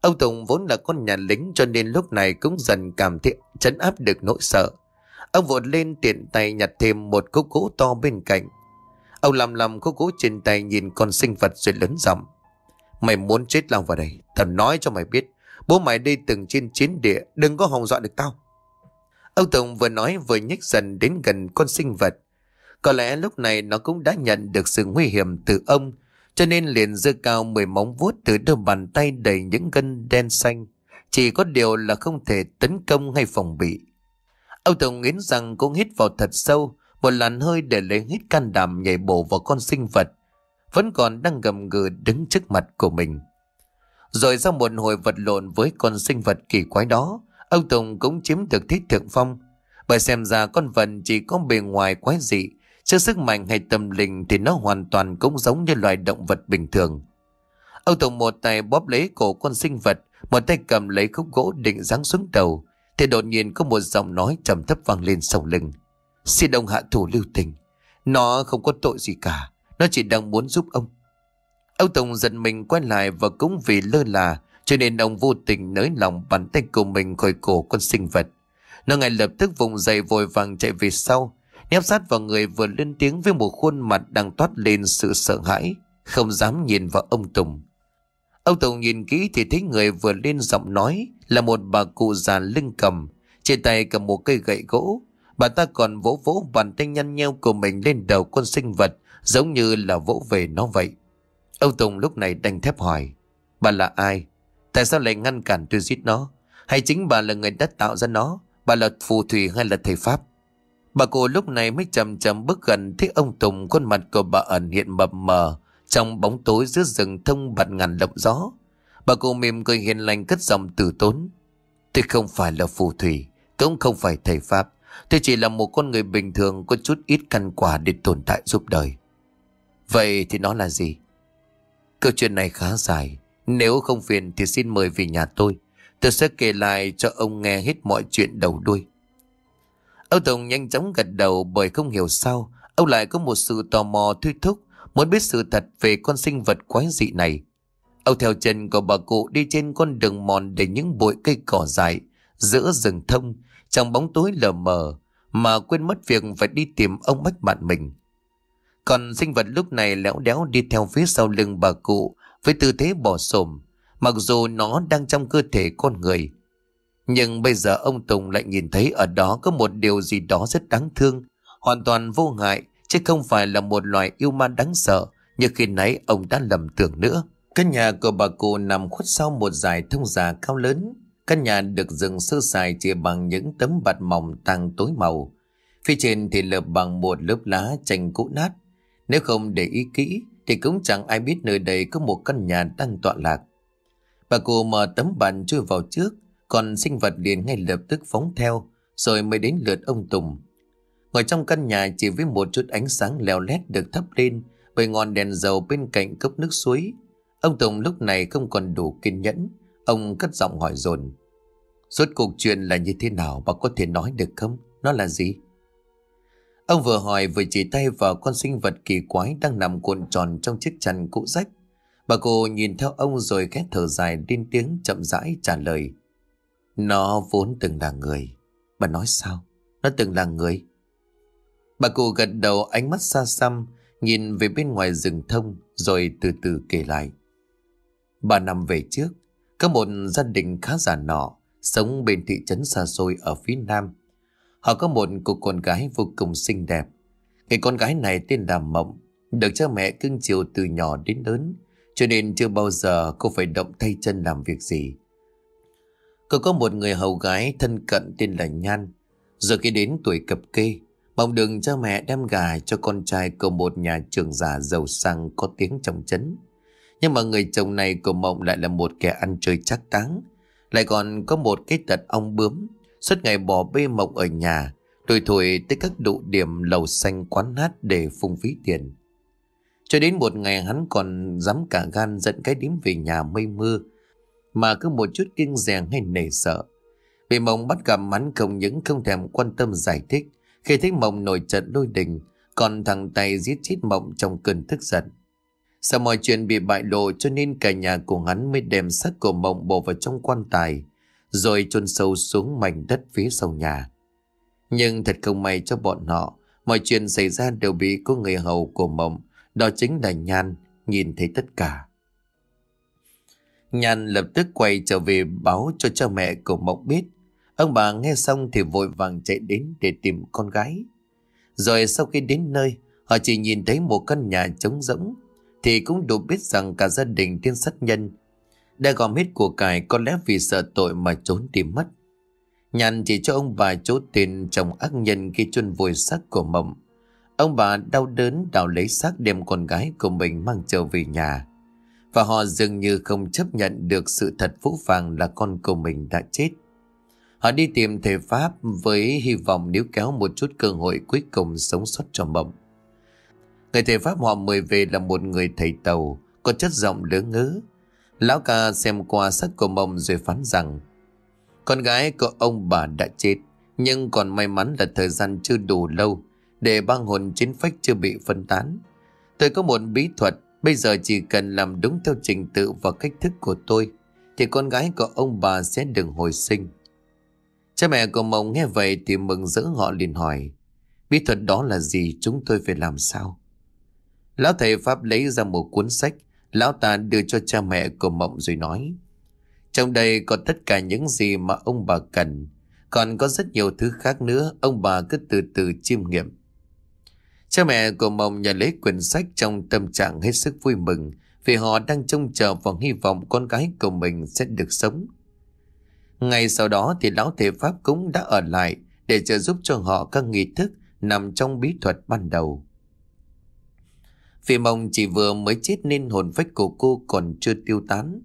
Ông Tùng vốn là con nhà lính cho nên lúc này cũng dần cảm thấy chấn áp được nỗi sợ. Ông vội lên tiện tay nhặt thêm một khúc gỗ to bên cạnh. Ông lầm lầm khúc gỗ trên tay nhìn con sinh vật rồi lớn giọng. Mày muốn chết lòng vào đây, tao nói cho mày biết. Bố mày đi từng trên chiến địa, đừng có hòng dọa được tao. Ông Tùng vừa nói vừa nhích dần đến gần con sinh vật. Có lẽ lúc này nó cũng đã nhận được sự nguy hiểm từ ông cho nên liền giơ cao mười móng vuốt từ đôi bàn tay đầy những gân đen xanh. Chỉ có điều là không thể tấn công hay phòng bị. Ông Tổng nghiến rằng cũng hít vào thật sâu, một làn hơi để lấy hít can đảm nhảy bổ vào con sinh vật, vẫn còn đang gầm gừ đứng trước mặt của mình. Rồi sau một hồi vật lộn với con sinh vật kỳ quái đó, ông Tùng cũng chiếm được thế thượng phong, bởi xem ra con vật chỉ có bề ngoài quái dị, Trước sức mạnh hay tâm linh thì nó hoàn toàn cũng giống như loài động vật bình thường. Âu Tùng một tay bóp lấy cổ con sinh vật, một tay cầm lấy khúc gỗ định giáng xuống đầu, thì đột nhiên có một giọng nói trầm thấp vang lên sau lưng. Xin ông hạ thủ lưu tình, nó không có tội gì cả, nó chỉ đang muốn giúp ông. Âu Tùng giận mình quay lại và cũng vì lơ là, cho nên ông vô tình nới lòng bắn tay của mình khỏi cổ con sinh vật. Nó ngay lập tức vùng dậy vội vàng chạy về sau, Nháp sát vào người vừa lên tiếng với một khuôn mặt đang toát lên sự sợ hãi Không dám nhìn vào ông Tùng Ông Tùng nhìn kỹ thì thấy người vừa lên giọng nói Là một bà cụ già lưng cầm Trên tay cầm một cây gậy gỗ Bà ta còn vỗ vỗ bàn tay nhăn nheo của mình lên đầu con sinh vật Giống như là vỗ về nó vậy Ông Tùng lúc này đành thép hỏi Bà là ai? Tại sao lại ngăn cản tôi giết nó? Hay chính bà là người đã tạo ra nó? Bà là phù thủy hay là thầy Pháp? Bà cô lúc này mới chầm chầm bước gần thấy ông Tùng khuôn mặt của bà ẩn hiện mập mờ trong bóng tối giữa rừng thông bạt ngàn lộng gió. Bà cô mỉm cười hiền lành cất giọng từ tốn. Tôi không phải là phù thủy, cũng không phải thầy Pháp. Tôi chỉ là một con người bình thường có chút ít căn quả để tồn tại giúp đời. Vậy thì nó là gì? Câu chuyện này khá dài. Nếu không phiền thì xin mời về nhà tôi. Tôi sẽ kể lại cho ông nghe hết mọi chuyện đầu đuôi. Âu Tùng nhanh chóng gật đầu bởi không hiểu sao Âu lại có một sự tò mò thuy thúc Muốn biết sự thật về con sinh vật quái dị này Âu theo chân của bà cụ đi trên con đường mòn Để những bụi cây cỏ dại Giữa rừng thông Trong bóng tối lờ mờ Mà quên mất việc phải đi tìm ông bách bạn mình Còn sinh vật lúc này lẽo đéo đi theo phía sau lưng bà cụ Với tư thế bỏ xồm Mặc dù nó đang trong cơ thể con người nhưng bây giờ ông Tùng lại nhìn thấy ở đó có một điều gì đó rất đáng thương, hoàn toàn vô hại, chứ không phải là một loài yêu ma đáng sợ như khi nãy ông đã lầm tưởng nữa. Căn nhà của bà cụ nằm khuất sau một dải thông già cao lớn. Căn nhà được dựng sơ sài chỉ bằng những tấm bạt mỏng tăng tối màu. Phía trên thì lợp bằng một lớp lá chanh cũ nát. Nếu không để ý kỹ thì cũng chẳng ai biết nơi đây có một căn nhà đang tọa lạc. Bà cụ mở tấm bàn chui vào trước con sinh vật liền ngay lập tức phóng theo, rồi mới đến lượt ông Tùng. Ngồi trong căn nhà chỉ với một chút ánh sáng leo lét được thắp lên bởi ngọn đèn dầu bên cạnh cốc nước suối. Ông Tùng lúc này không còn đủ kiên nhẫn, ông cất giọng hỏi dồn Suốt cuộc chuyện là như thế nào bà có thể nói được không? Nó là gì? Ông vừa hỏi vừa chỉ tay vào con sinh vật kỳ quái đang nằm cuộn tròn trong chiếc chăn cũ rách. Bà cô nhìn theo ông rồi khẽ thở dài lên tiếng chậm rãi trả lời. Nó vốn từng là người Bà nói sao Nó từng là người Bà cụ gật đầu ánh mắt xa xăm Nhìn về bên ngoài rừng thông Rồi từ từ kể lại Bà nằm về trước Có một gia đình khá giả nọ Sống bên thị trấn xa xôi ở phía nam Họ có một cô con gái vô cùng xinh đẹp Người con gái này tên là Mộng Được cha mẹ cưng chiều từ nhỏ đến lớn Cho nên chưa bao giờ cô phải động tay chân làm việc gì Cô có một người hầu gái thân cận tên là Nhan. Giờ khi đến tuổi cập kê, mong đừng cho mẹ đem gà cho con trai của một nhà trường giả giàu sang có tiếng trong chấn. Nhưng mà người chồng này của Mộng lại là một kẻ ăn chơi chắc táng. Lại còn có một cái tật ong bướm, suốt ngày bỏ bê Mộng ở nhà, tuổi thổi tới các tụ điểm lầu xanh quán hát để phung phí tiền. Cho đến một ngày hắn còn dám cả gan dẫn cái đím về nhà mây mưa, mà cứ một chút kinh rèn hay nể sợ. bị mộng bắt gặp hắn không những không thèm quan tâm giải thích, khi thấy mộng nổi trận đôi đình, còn thằng tay giết chết mộng trong cơn tức giận. Sau mọi chuyện bị bại lộ cho nên cả nhà của hắn mới đem xác của mộng bỏ vào trong quan tài, rồi chôn sâu xuống mảnh đất phía sau nhà. Nhưng thật không may cho bọn họ, mọi chuyện xảy ra đều bị có người hầu của mộng, đó chính là Nhan, nhìn thấy tất cả. Nhàn lập tức quay trở về báo cho cha mẹ của Mộng biết. Ông bà nghe xong thì vội vàng chạy đến để tìm con gái. Rồi sau khi đến nơi, họ chỉ nhìn thấy một căn nhà trống rỗng, thì cũng đủ biết rằng cả gia đình tiên sát nhân đã gom hết của cải có lẽ vì sợ tội mà trốn tìm mất. Nhàn chỉ cho ông bà chỗ tiền chồng ác nhân khi chôn vùi xác của mộng. Ông bà đau đớn đào lấy xác đem con gái của mình mang trở về nhà và họ dường như không chấp nhận được sự thật phũ phàng là con của mình đã chết. Họ đi tìm thầy pháp với hy vọng níu kéo một chút cơ hội cuối cùng sống sót cho mộng. Người thầy pháp họ mời về là một người thầy tàu, có chất giọng lớn ngữ. Lão ca xem qua sắc của mộng rồi phán rằng con gái của ông bà đã chết, nhưng còn may mắn là thời gian chưa đủ lâu để băng hồn chính phách chưa bị phân tán. Tôi có một bí thuật Bây giờ chỉ cần làm đúng theo trình tự và cách thức của tôi thì con gái của ông bà sẽ được hồi sinh. Cha mẹ của Mộng nghe vậy thì mừng rỡ họ liền hỏi Bí thuật đó là gì chúng tôi phải làm sao? Lão thầy Pháp lấy ra một cuốn sách Lão ta đưa cho cha mẹ của Mộng rồi nói Trong đây có tất cả những gì mà ông bà cần Còn có rất nhiều thứ khác nữa Ông bà cứ từ từ chiêm nghiệm Cha mẹ của Mộng nhận lấy quyển sách trong tâm trạng hết sức vui mừng vì họ đang trông chờ và hy vọng con gái của mình sẽ được sống. ngày sau đó thì lão thể Pháp cũng đã ở lại để trợ giúp cho họ các nghi thức nằm trong bí thuật ban đầu. Vì Mộng chỉ vừa mới chết nên hồn phách của cô còn chưa tiêu tán.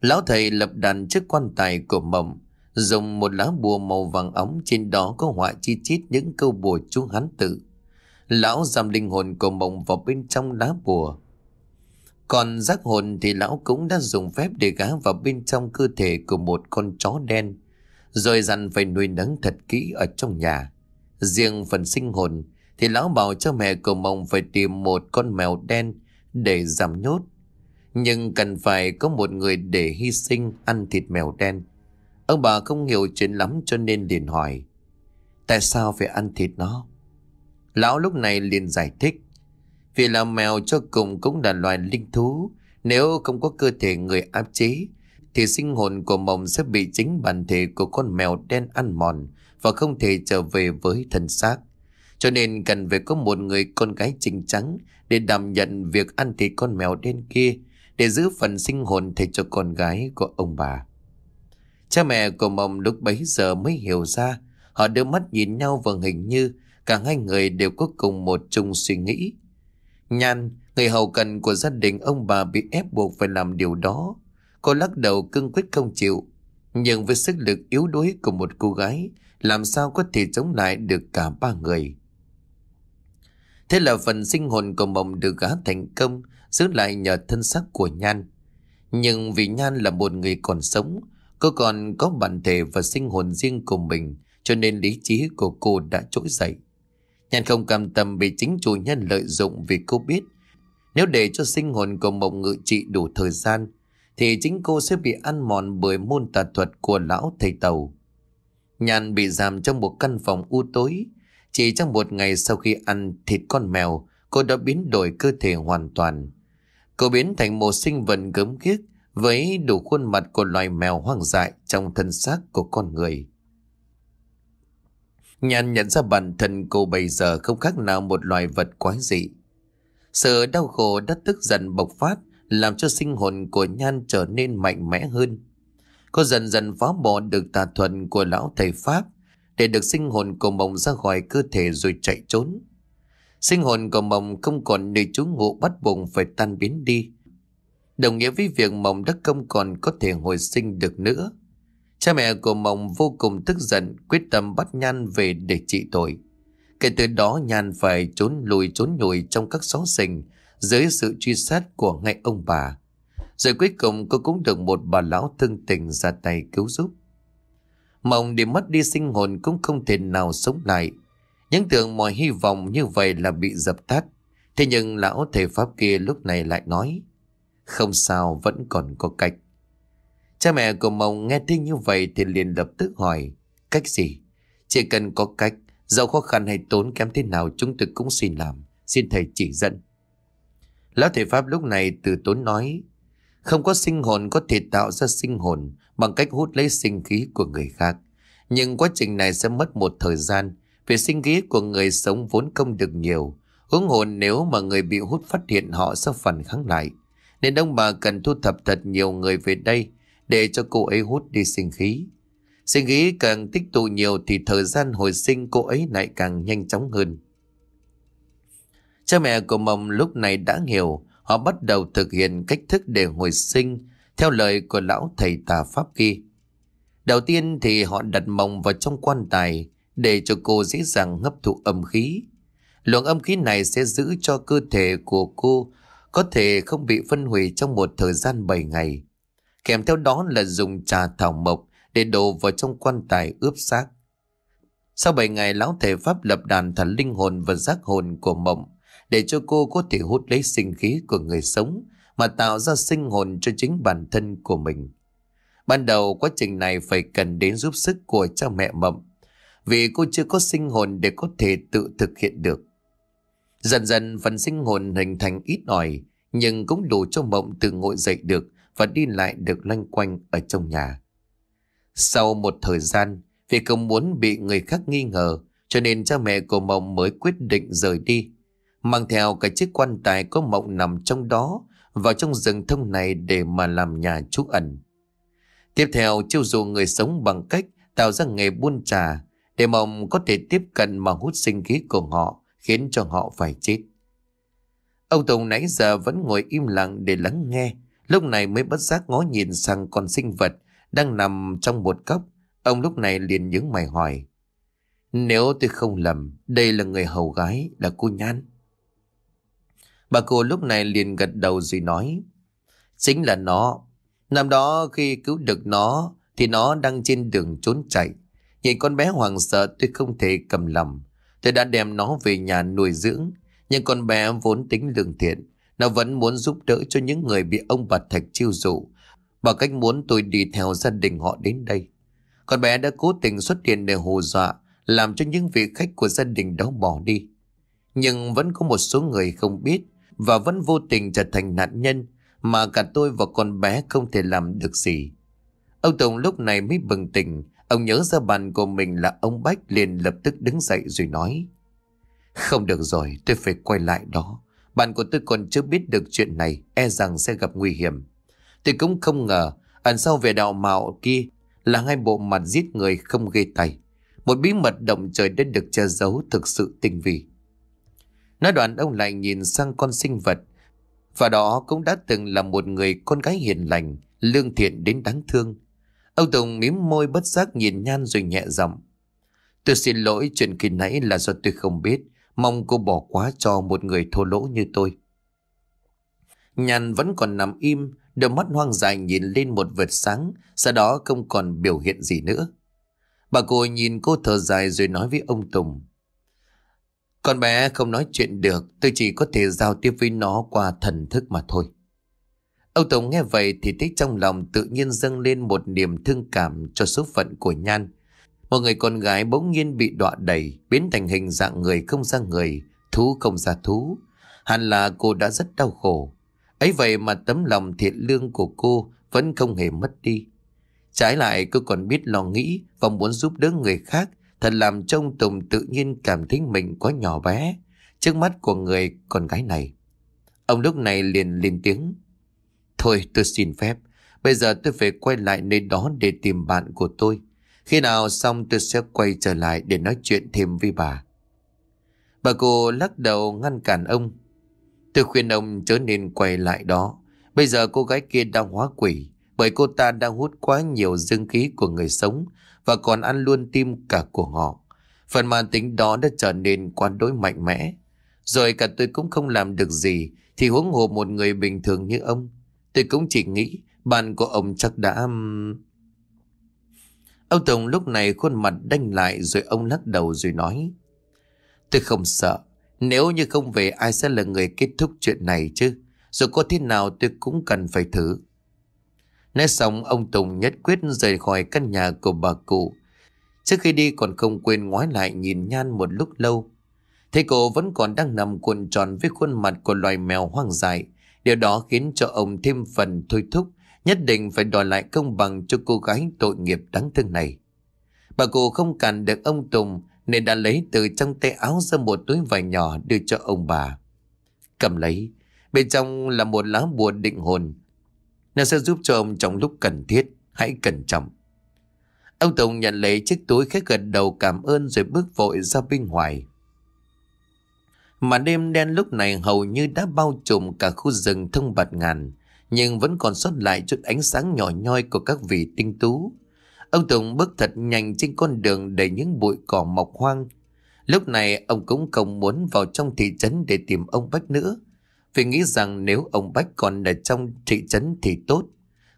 Lão thầy lập đàn trước quan tài của Mộng dùng một lá bùa màu vàng ống trên đó có họa chi chít những câu bùa chú hắn tự. Lão giam linh hồn của mộng vào bên trong lá bùa. Còn giác hồn thì lão cũng đã dùng phép để gá vào bên trong cơ thể của một con chó đen, rồi dặn phải nuôi nấng thật kỹ ở trong nhà. Riêng phần sinh hồn thì lão bảo cho mẹ của mộng phải tìm một con mèo đen để giảm nhốt. Nhưng cần phải có một người để hy sinh ăn thịt mèo đen. Ông bà không hiểu chuyện lắm cho nên liền hỏi, tại sao phải ăn thịt nó? Lão lúc này liền giải thích. Vì là mèo cho cùng cũng là loài linh thú. Nếu không có cơ thể người áp chế, thì sinh hồn của mộng sẽ bị chính bản thể của con mèo đen ăn mòn và không thể trở về với thân xác. Cho nên cần phải có một người con gái trình trắng để đảm nhận việc ăn thịt con mèo đen kia để giữ phần sinh hồn thể cho con gái của ông bà. Cha mẹ của mộng lúc bấy giờ mới hiểu ra, họ đưa mắt nhìn nhau và hình như Cả hai người đều có cùng một chung suy nghĩ. Nhan, người hầu cần của gia đình ông bà bị ép buộc phải làm điều đó. Cô lắc đầu cương quyết không chịu. Nhưng với sức lực yếu đuối của một cô gái, làm sao có thể chống lại được cả ba người. Thế là phần sinh hồn của mộng được gá thành công, giữ lại nhờ thân xác của Nhan. Nhưng vì Nhan là một người còn sống, cô còn có bản thể và sinh hồn riêng của mình, cho nên lý trí của cô đã trỗi dậy. Nhàn không cam tâm bị chính chủ nhân lợi dụng vì cô biết nếu để cho sinh hồn của mộng ngự trị đủ thời gian thì chính cô sẽ bị ăn mòn bởi môn tà thuật của lão thầy tàu. Nhàn bị giam trong một căn phòng u tối. Chỉ trong một ngày sau khi ăn thịt con mèo, cô đã biến đổi cơ thể hoàn toàn. Cô biến thành một sinh vật gớm ghiếc với đủ khuôn mặt của loài mèo hoang dại trong thân xác của con người. Nhàn nhận ra bản thân cô bây giờ không khác nào một loài vật quái dị. Sự đau khổ đã tức dần bộc phát, làm cho sinh hồn của Nhan trở nên mạnh mẽ hơn. Cô dần dần phá bỏ được tà thuần của lão thầy Pháp, để được sinh hồn của mộng ra khỏi cơ thể rồi chạy trốn. Sinh hồn của mộng không còn nơi trú ngụ bắt buộc phải tan biến đi. Đồng nghĩa với việc mộng đất không còn có thể hồi sinh được nữa. Cha mẹ của Mộng vô cùng tức giận, quyết tâm bắt Nhan về để trị tội. Kể từ đó Nhan phải trốn lùi trốn nhồi trong các xó xình dưới sự truy sát của ngay ông bà. Rồi cuối cùng cô cũng được một bà lão thương tình ra tay cứu giúp. Mộng để mất đi sinh hồn cũng không thể nào sống lại. Những tưởng mọi hy vọng như vậy là bị dập tắt. Thế nhưng lão thầy Pháp kia lúc này lại nói Không sao vẫn còn có cách Cha mẹ của Mộng nghe thấy như vậy thì liền lập tức hỏi, cách gì? Chỉ cần có cách, dẫu khó khăn hay tốn kém thế nào chúng tôi cũng xin làm, xin thầy chỉ dẫn. Lão thầy Pháp lúc này từ tốn nói, không có sinh hồn có thể tạo ra sinh hồn bằng cách hút lấy sinh khí của người khác. Nhưng quá trình này sẽ mất một thời gian vì sinh khí của người sống vốn không được nhiều. Hướng hồn nếu mà người bị hút phát hiện họ sẽ phản kháng lại. Nên ông bà cần thu thập thật nhiều người về đây để cho cô ấy hút đi sinh khí. Sinh khí càng tích tụ nhiều thì thời gian hồi sinh cô ấy lại càng nhanh chóng hơn. Cha mẹ của Mộng lúc này đã hiểu, họ bắt đầu thực hiện cách thức để hồi sinh theo lời của lão thầy tà Pháp kia. Đầu tiên thì họ đặt Mộng vào trong quan tài để cho cô dễ dàng hấp thụ âm khí. Luồng âm khí này sẽ giữ cho cơ thể của cô có thể không bị phân hủy trong một thời gian 7 ngày kèm theo đó là dùng trà thảo mộc để đổ vào trong quan tài ướp xác. Sau 7 ngày lão thể pháp lập đàn thần linh hồn và giác hồn của mộng để cho cô có thể hút lấy sinh khí của người sống mà tạo ra sinh hồn cho chính bản thân của mình. Ban đầu quá trình này phải cần đến giúp sức của cha mẹ mộng vì cô chưa có sinh hồn để có thể tự thực hiện được. Dần dần phần sinh hồn hình thành ít ỏi nhưng cũng đủ cho mộng từ ngồi dậy được và đi lại được loanh quanh ở trong nhà. Sau một thời gian, vì không muốn bị người khác nghi ngờ, cho nên cha mẹ của Mộng mới quyết định rời đi. Mang theo cái chiếc quan tài có Mộng nằm trong đó vào trong rừng thông này để mà làm nhà trú ẩn. Tiếp theo, chiêu dụ người sống bằng cách tạo ra nghề buôn trà để Mộng có thể tiếp cận mà hút sinh khí của họ, khiến cho họ phải chết. Ông Tùng nãy giờ vẫn ngồi im lặng để lắng nghe, Lúc này mới bất giác ngó nhìn sang con sinh vật đang nằm trong một cốc Ông lúc này liền nhướng mày hỏi. Nếu tôi không lầm, đây là người hầu gái, là cô Nhan. Bà cô lúc này liền gật đầu rồi nói. Chính là nó. Năm đó khi cứu được nó thì nó đang trên đường trốn chạy. Nhìn con bé hoàng sợ tôi không thể cầm lòng. Tôi đã đem nó về nhà nuôi dưỡng. Nhưng con bé vốn tính lương thiện. Nó vẫn muốn giúp đỡ cho những người bị ông bà Thạch chiêu dụ bằng cách muốn tôi đi theo gia đình họ đến đây. Con bé đã cố tình xuất hiện để hù dọa, làm cho những vị khách của gia đình đó bỏ đi. Nhưng vẫn có một số người không biết và vẫn vô tình trở thành nạn nhân mà cả tôi và con bé không thể làm được gì. Ông Tùng lúc này mới bừng tỉnh, ông nhớ ra bàn của mình là ông Bách liền lập tức đứng dậy rồi nói. Không được rồi, tôi phải quay lại đó. Bạn của tôi còn chưa biết được chuyện này, e rằng sẽ gặp nguy hiểm. Tôi cũng không ngờ, ẩn sau vẻ đạo mạo kia là hai bộ mặt giết người không gây tay. Một bí mật động trời đã được che giấu thực sự tinh vi. Nói đoạn ông lại nhìn sang con sinh vật, và đó cũng đã từng là một người con gái hiền lành, lương thiện đến đáng thương. Ông Tùng mím môi bất giác nhìn Nhan rồi nhẹ giọng. Tôi xin lỗi chuyện kỳ nãy là do tôi không biết. Mong cô bỏ quá cho một người thô lỗ như tôi. Nhàn vẫn còn nằm im, đôi mắt hoang dại nhìn lên một vệt sáng, sau đó không còn biểu hiện gì nữa. Bà cô nhìn cô thở dài rồi nói với ông Tùng. Con bé không nói chuyện được, tôi chỉ có thể giao tiếp với nó qua thần thức mà thôi. Ông Tùng nghe vậy thì thấy trong lòng tự nhiên dâng lên một niềm thương cảm cho số phận của Nhan. Một người con gái bỗng nhiên bị đọa đầy, biến thành hình dạng người không ra người, thú không ra thú. Hẳn là cô đã rất đau khổ. ấy vậy mà tấm lòng thiện lương của cô vẫn không hề mất đi. Trái lại cô còn biết lo nghĩ và muốn giúp đỡ người khác, thật làm trông Tùng tự nhiên cảm thấy mình quá nhỏ bé trước mắt của người con gái này. Ông lúc này liền lên tiếng. Thôi tôi xin phép, bây giờ tôi phải quay lại nơi đó để tìm bạn của tôi. Khi nào xong tôi sẽ quay trở lại để nói chuyện thêm với bà. Bà cô lắc đầu ngăn cản ông. Tôi khuyên ông chớ nên quay lại đó. Bây giờ cô gái kia đang hóa quỷ bởi cô ta đang hút quá nhiều dương khí của người sống và còn ăn luôn tim cả của họ. Phần màn tính đó đã trở nên quan đối mạnh mẽ. Rồi cả tôi cũng không làm được gì thì huống hồ một người bình thường như ông. Tôi cũng chỉ nghĩ bạn của ông chắc đã... Ông Tùng lúc này khuôn mặt đanh lại rồi ông lắc đầu rồi nói. Tôi không sợ. Nếu như không về ai sẽ là người kết thúc chuyện này chứ. Dù có thế nào tôi cũng cần phải thử. Nói xong ông Tùng nhất quyết rời khỏi căn nhà của bà cụ. Trước khi đi còn không quên ngoái lại nhìn Nhan một lúc lâu. Thấy cổ vẫn còn đang nằm cuộn tròn với khuôn mặt của loài mèo hoang dại. Điều đó khiến cho ông thêm phần thôi thúc Nhất định phải đòi lại công bằng cho cô gái tội nghiệp đáng thương này. Bà cụ không cản được ông Tùng nên đã lấy từ trong tay áo ra một túi vải nhỏ đưa cho ông bà. Cầm lấy, bên trong là một lá bùa định hồn. Nó sẽ giúp cho ông trong lúc cần thiết, hãy cẩn trọng. Ông Tùng nhận lấy chiếc túi khách gật đầu cảm ơn rồi bước vội ra bên ngoài. Mà đêm đen lúc này hầu như đã bao trùm cả khu rừng thông bạt ngàn nhưng vẫn còn sót lại chút ánh sáng nhỏ nhoi của các vị tinh tú. Ông Tùng bước thật nhanh trên con đường đầy những bụi cỏ mọc hoang. Lúc này ông cũng không muốn vào trong thị trấn để tìm ông Bách nữa. Vì nghĩ rằng nếu ông Bách còn ở trong thị trấn thì tốt.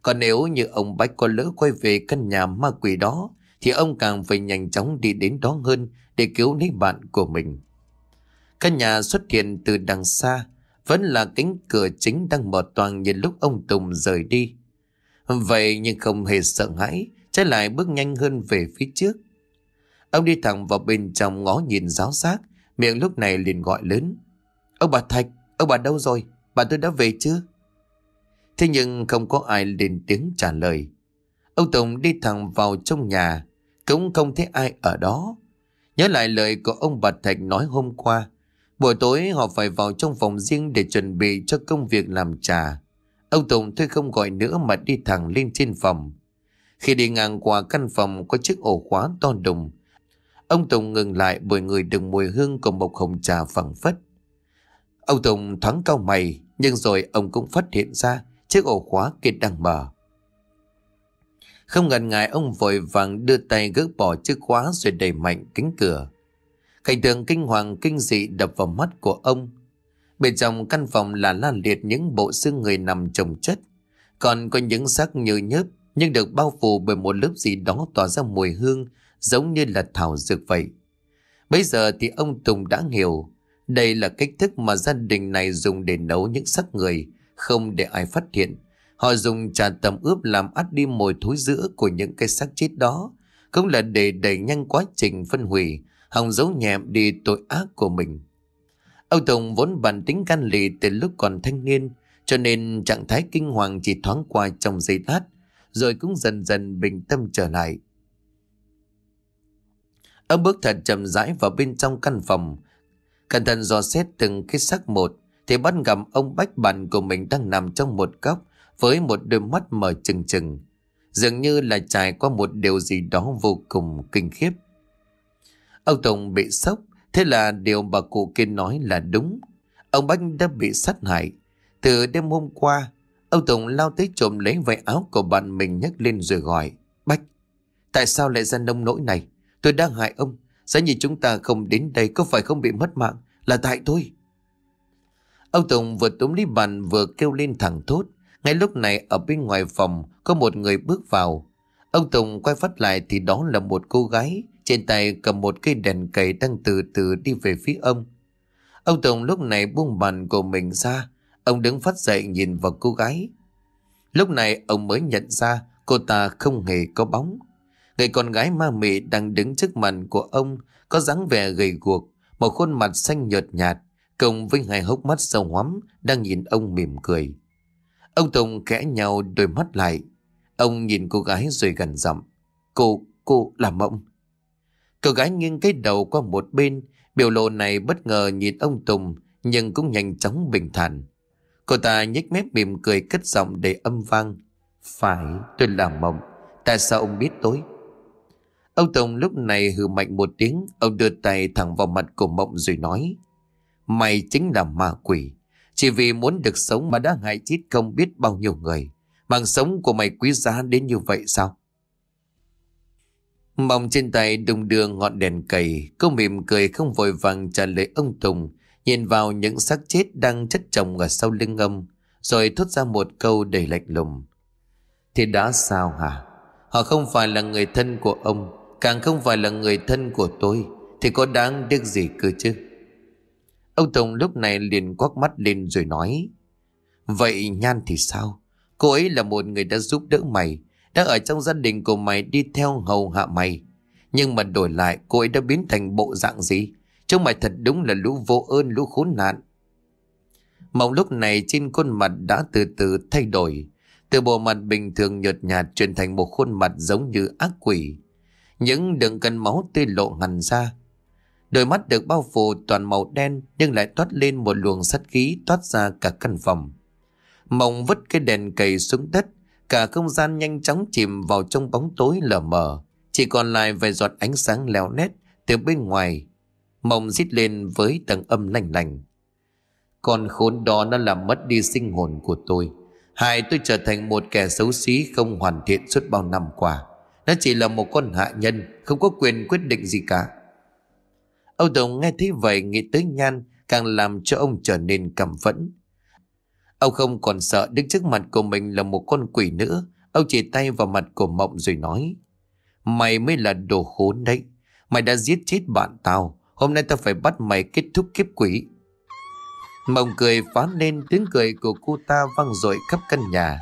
Còn nếu như ông Bách có lỡ quay về căn nhà ma quỷ đó thì ông càng phải nhanh chóng đi đến đó hơn để cứu lấy bạn của mình. Căn nhà xuất hiện từ đằng xa, vẫn là cánh cửa chính đang mở toàn như lúc ông Tùng rời đi. Vậy nhưng không hề sợ hãi, trái lại bước nhanh hơn về phía trước. Ông đi thẳng vào bên trong ngó nhìn giáo xác miệng lúc này liền gọi lớn. Ông bà Thạch, ông bà đâu rồi? Bà tôi đã về chưa? Thế nhưng không có ai lên tiếng trả lời. Ông Tùng đi thẳng vào trong nhà, cũng không thấy ai ở đó. Nhớ lại lời của ông bà Thạch nói hôm qua, Buổi tối họ phải vào trong phòng riêng để chuẩn bị cho công việc làm trà. Ông Tùng thôi không gọi nữa mà đi thẳng lên trên phòng. Khi đi ngang qua căn phòng có chiếc ổ khóa to đùng. Ông Tùng ngừng lại bởi người đừng mùi hương của một hồng trà phẳng phất. Ông Tùng thoáng cao mày, nhưng rồi ông cũng phát hiện ra chiếc ổ khóa kia đang mở. Không ngần ngại ông vội vàng đưa tay gỡ bỏ chiếc khóa rồi đẩy mạnh cánh cửa. Cảnh tượng kinh hoàng kinh dị đập vào mắt của ông. Bên trong căn phòng là lan liệt những bộ xương người nằm chồng chất. Còn có những xác như nhớp nhưng được bao phủ bởi một lớp gì đó tỏa ra mùi hương giống như là thảo dược vậy. Bây giờ thì ông Tùng đã hiểu đây là cách thức mà gia đình này dùng để nấu những xác người không để ai phát hiện. Họ dùng trà tầm ướp làm ắt đi mùi thối giữa của những cái xác chết đó cũng là để đẩy nhanh quá trình phân hủy hòng giấu nhẹm đi tội ác của mình. Âu Tùng vốn bản tính can lì từ lúc còn thanh niên, cho nên trạng thái kinh hoàng chỉ thoáng qua trong giây lát, rồi cũng dần dần bình tâm trở lại. Ông bước thật chậm rãi vào bên trong căn phòng, cẩn thận dò xét từng cái xác một, thì bắt gặp ông bách bản của mình đang nằm trong một góc với một đôi mắt mở trừng trừng, dường như là trải qua một điều gì đó vô cùng kinh khiếp. Ông Tùng bị sốc, thế là điều bà cụ kia nói là đúng. Ông Bách đã bị sát hại. Từ đêm hôm qua, ông Tùng lao tới trộm lấy vải áo của bạn mình nhấc lên rồi gọi. Bách, tại sao lại ra nông nỗi này? Tôi đang hại ông. Giá như chúng ta không đến đây có phải không bị mất mạng? Là tại tôi. Ông Tùng vừa túm lấy bàn vừa kêu lên thẳng thốt. Ngay lúc này ở bên ngoài phòng có một người bước vào. Ông Tùng quay phát lại thì đó là một cô gái. Trên tay cầm một cây đèn cầy đang từ từ đi về phía ông Ông Tùng lúc này buông bàn của mình ra Ông đứng phát dậy nhìn vào cô gái Lúc này ông mới nhận ra cô ta không hề có bóng Người con gái ma mị đang đứng trước mặt của ông Có dáng vẻ gầy guộc Một khuôn mặt xanh nhợt nhạt cùng với hai hốc mắt sâu hoắm Đang nhìn ông mỉm cười Ông Tùng kẽ nhau đôi mắt lại Ông nhìn cô gái rồi gần giọng Cô, cô làm mộng Cậu gái nghiêng cái đầu qua một bên, biểu lộ này bất ngờ nhìn ông Tùng, nhưng cũng nhanh chóng bình thản. Cô ta nhếch mép mỉm cười cất giọng để âm vang. Phải, tôi là mộng. Tại sao ông biết tối Ông Tùng lúc này hừ mạnh một tiếng, ông đưa tay thẳng vào mặt của mộng rồi nói. Mày chính là ma quỷ. Chỉ vì muốn được sống mà đã hại chết không biết bao nhiêu người. Mạng sống của mày quý giá đến như vậy sao? Mong trên tay đùng đường ngọn đèn cầy, cô mỉm cười không vội vàng trả lời ông Tùng, nhìn vào những xác chết đang chất chồng ở sau lưng ông, rồi thốt ra một câu đầy lạnh lùng. Thì đã sao hả? Họ không phải là người thân của ông, càng không phải là người thân của tôi, thì có đáng tiếc gì cơ chứ? Ông Tùng lúc này liền quắc mắt lên rồi nói, Vậy Nhan thì sao? Cô ấy là một người đã giúp đỡ mày, đang ở trong gia đình của mày đi theo hầu hạ mày Nhưng mà đổi lại cô ấy đã biến thành bộ dạng gì Chúng mày thật đúng là lũ vô ơn lũ khốn nạn Mộng lúc này trên khuôn mặt đã từ từ thay đổi Từ bộ mặt bình thường nhợt nhạt chuyển thành một khuôn mặt giống như ác quỷ Những đường cân máu tươi lộ hẳn ra Đôi mắt được bao phủ toàn màu đen nhưng lại toát lên một luồng sắt khí toát ra cả căn phòng. Mộng vứt cái đèn cầy xuống đất, Cả không gian nhanh chóng chìm vào trong bóng tối lờ mờ. Chỉ còn lại vài giọt ánh sáng leo nét từ bên ngoài. Mộng rít lên với tầng âm lành lành. Còn khốn đó nó làm mất đi sinh hồn của tôi. hại tôi trở thành một kẻ xấu xí không hoàn thiện suốt bao năm qua. Nó chỉ là một con hạ nhân, không có quyền quyết định gì cả. Âu Đồng nghe thấy vậy nghĩ tới Nhan càng làm cho ông trở nên cảm phẫn. Ông không còn sợ đứng trước mặt của mình là một con quỷ nữa. Ông chỉ tay vào mặt của Mộng rồi nói. Mày mới là đồ khốn đấy. Mày đã giết chết bạn tao. Hôm nay tao phải bắt mày kết thúc kiếp quỷ. Mộng cười phá lên tiếng cười của cô ta vang dội khắp căn nhà.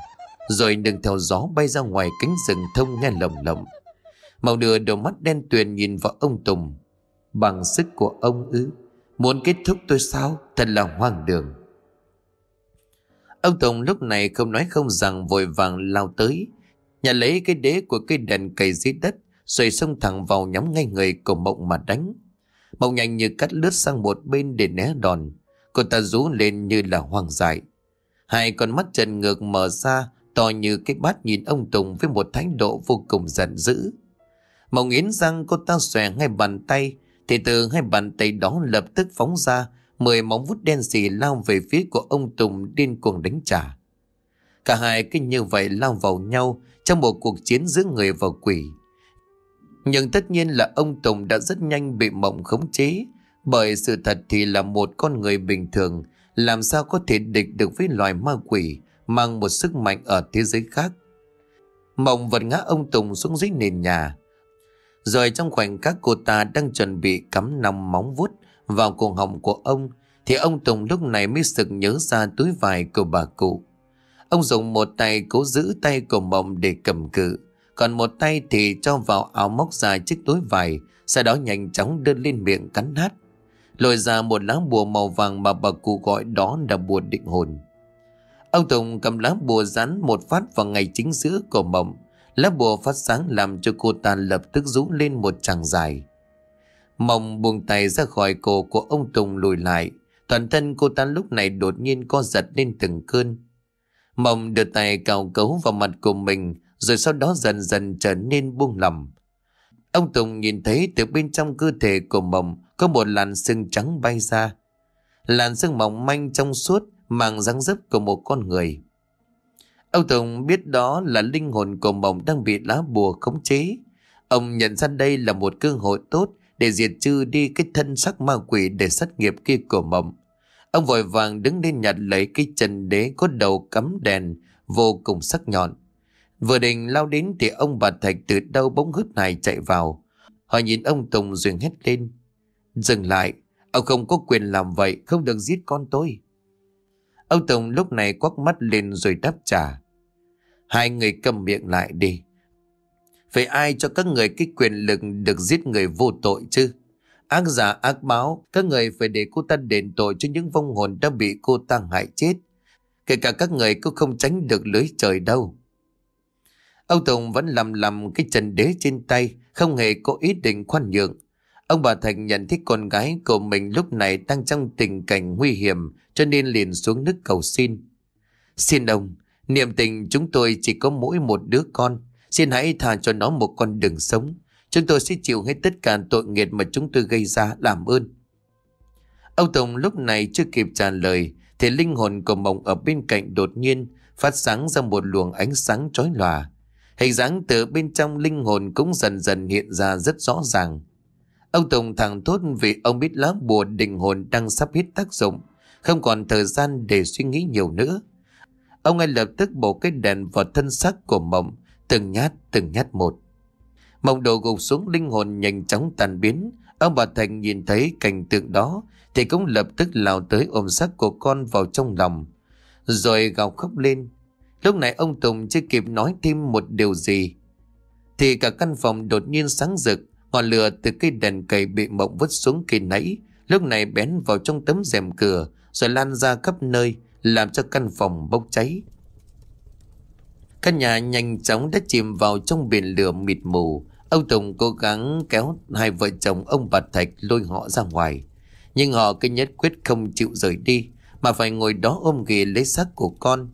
Rồi đừng theo gió bay ra ngoài cánh rừng thông nghe lồng lộng. Mộng đưa đôi mắt đen tuyền nhìn vào ông Tùng. Bằng sức của ông ư. Muốn kết thúc tôi sao? Thật là hoang đường. Ông Tùng lúc này không nói không rằng vội vàng lao tới. Nhà lấy cái đế của cây đèn cày dưới đất rồi xông thẳng vào nhắm ngay người của Mộng mà đánh. Mộng nhanh như cắt lướt sang một bên để né đòn. Cô ta rú lên như là hoàng dại. Hai con mắt trần ngược mở ra to như cái bát nhìn ông Tùng với một thái độ vô cùng giận dữ. Mộng nghiến răng cô ta xòe ngay bàn tay thì từ hai bàn tay đó lập tức phóng ra mười móng vuốt đen sì lao về phía của ông Tùng điên cuồng đánh trả. Cả hai cứ như vậy lao vào nhau trong một cuộc chiến giữa người và quỷ. Nhưng tất nhiên là ông Tùng đã rất nhanh bị mộng khống chế, bởi sự thật thì là một con người bình thường, làm sao có thể địch được với loài ma quỷ mang một sức mạnh ở thế giới khác. Mộng vật ngã ông Tùng xuống dưới nền nhà. Rồi trong khoảnh khắc cô ta đang chuẩn bị cắm nòng móng vuốt vào cổ họng của ông thì ông Tùng lúc này mới sực nhớ ra túi vải của bà cụ. Ông dùng một tay cố giữ tay của mộng để cầm cự, còn một tay thì cho vào áo móc ra chiếc túi vải, sau đó nhanh chóng đưa lên miệng cắn nát. Lôi ra một lá bùa màu vàng mà bà cụ gọi đó là bùa định hồn. Ông Tùng cầm lá bùa rắn một phát vào ngày chính giữa của mộng. Lá bùa phát sáng làm cho cô ta lập tức rũ lên một tràng dài. Mông buông tay ra khỏi cổ của ông Tùng lùi lại. Toàn thân cô ta lúc này đột nhiên co giật lên từng cơn. Mông đưa tay cào cấu vào mặt của mình rồi sau đó dần dần trở nên buông lỏng. Ông Tùng nhìn thấy từ bên trong cơ thể của Mông có một làn sương trắng bay ra. Làn sương mỏng manh trong suốt mang dáng dấp của một con người. Ông Tùng biết đó là linh hồn của Mộng đang bị lá bùa khống chế. Ông nhận ra đây là một cơ hội tốt để diệt trừ đi cái thân sắc ma quỷ để sát nghiệp kia của mộng. Ông vội vàng đứng lên nhặt lấy cái chân đế có đầu cắm đèn vô cùng sắc nhọn. Vừa định lao đến thì ông bà Thạch từ đâu bóng hứt này chạy vào. Họ nhìn ông Tùng rồi hét lên. Dừng lại, ông không có quyền làm vậy, không được giết con tôi. Ông Tùng lúc này quắc mắt lên rồi đáp trả. Hai người cầm miệng lại đi phải ai cho các người cái quyền lực được giết người vô tội chứ? Ác giả ác báo, các người phải để cô ta đền tội cho những vong hồn đã bị cô ta hại chết. Kể cả các người cũng không tránh được lưới trời đâu. Ông Tùng vẫn lầm lầm cái trần đế trên tay, không hề có ý định khoan nhượng. Ông bà Thành nhận thấy con gái của mình lúc này đang trong tình cảnh nguy hiểm cho nên liền xuống nước cầu xin. Xin ông, niềm tình chúng tôi chỉ có mỗi một đứa con. Xin hãy tha cho nó một con đường sống. Chúng tôi sẽ chịu hết tất cả tội nghiệp mà chúng tôi gây ra làm ơn. Ông Tùng lúc này chưa kịp trả lời thì linh hồn của mộng ở bên cạnh đột nhiên phát sáng ra một luồng ánh sáng chói lòa. Hình dáng từ bên trong linh hồn cũng dần dần hiện ra rất rõ ràng. Ông Tùng thẳng thốt vì ông biết lá bùa định hồn đang sắp hết tác dụng, không còn thời gian để suy nghĩ nhiều nữa. Ông ngay lập tức bổ cái đèn vào thân xác của mộng, từng nhát, từng nhát một. Mộng đồ gục xuống linh hồn nhanh chóng tàn biến, ông bà Thành nhìn thấy cảnh tượng đó thì cũng lập tức lao tới ôm xác của con vào trong lòng, rồi gào khóc lên. Lúc này ông Tùng chưa kịp nói thêm một điều gì, thì cả căn phòng đột nhiên sáng rực, ngọn lửa từ cây đèn cầy bị mộng vứt xuống kỳ nãy, lúc này bén vào trong tấm rèm cửa rồi lan ra khắp nơi, làm cho căn phòng bốc cháy. Căn nhà nhanh chóng đã chìm vào trong biển lửa mịt mù. Ông Tùng cố gắng kéo hai vợ chồng ông bà Thạch lôi họ ra ngoài. Nhưng họ cứ nhất quyết không chịu rời đi mà phải ngồi đó ôm ghì lấy xác của con.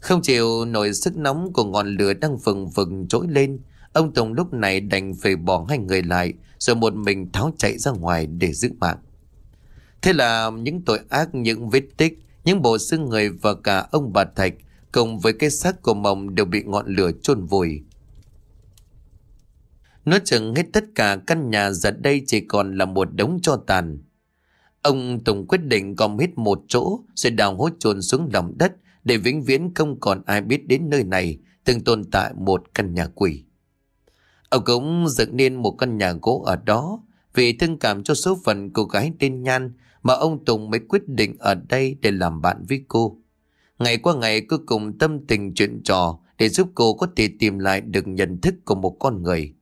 Không chịu nổi sức nóng của ngọn lửa đang vừng vừng trỗi lên. Ông Tùng lúc này đành phải bỏ hai người lại rồi một mình tháo chạy ra ngoài để giữ mạng. Thế là những tội ác, những vết tích, những bộ xương người và cả ông bà Thạch cùng với cái xác của mộng đều bị ngọn lửa chôn vùi. nó chừng hết tất cả căn nhà giờ đây chỉ còn là một đống cho tàn. Ông Tùng quyết định gom hết một chỗ rồi đào hố chôn xuống lòng đất để vĩnh viễn không còn ai biết đến nơi này từng tồn tại một căn nhà quỷ. Ông cũng dựng nên một căn nhà gỗ ở đó vì thương cảm cho số phận cô gái tên Nhan mà ông Tùng mới quyết định ở đây để làm bạn với cô. Ngày qua ngày cứ cùng tâm tình chuyện trò để giúp cô có thể tìm lại được nhận thức của một con người.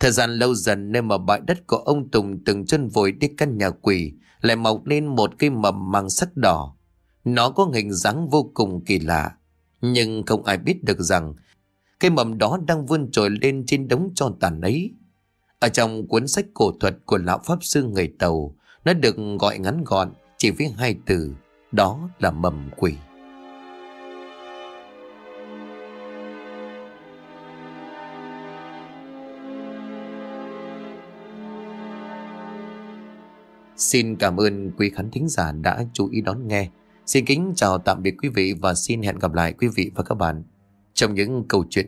Thời gian lâu dần nơi mà bãi đất của ông Tùng từng chân vội đi căn nhà quỷ lại mọc lên một cây mầm mang sắc đỏ. Nó có hình dáng vô cùng kỳ lạ. Nhưng không ai biết được rằng cây mầm đó đang vươn trồi lên trên đống tròn tàn ấy. Ở trong cuốn sách cổ thuật của lão Pháp Sư Người Tàu, nó được gọi ngắn gọn chỉ với hai từ, đó là mầm quỷ. Xin cảm ơn quý khán thính giả đã chú ý đón nghe. Xin kính chào tạm biệt quý vị và xin hẹn gặp lại quý vị và các bạn trong những câu chuyện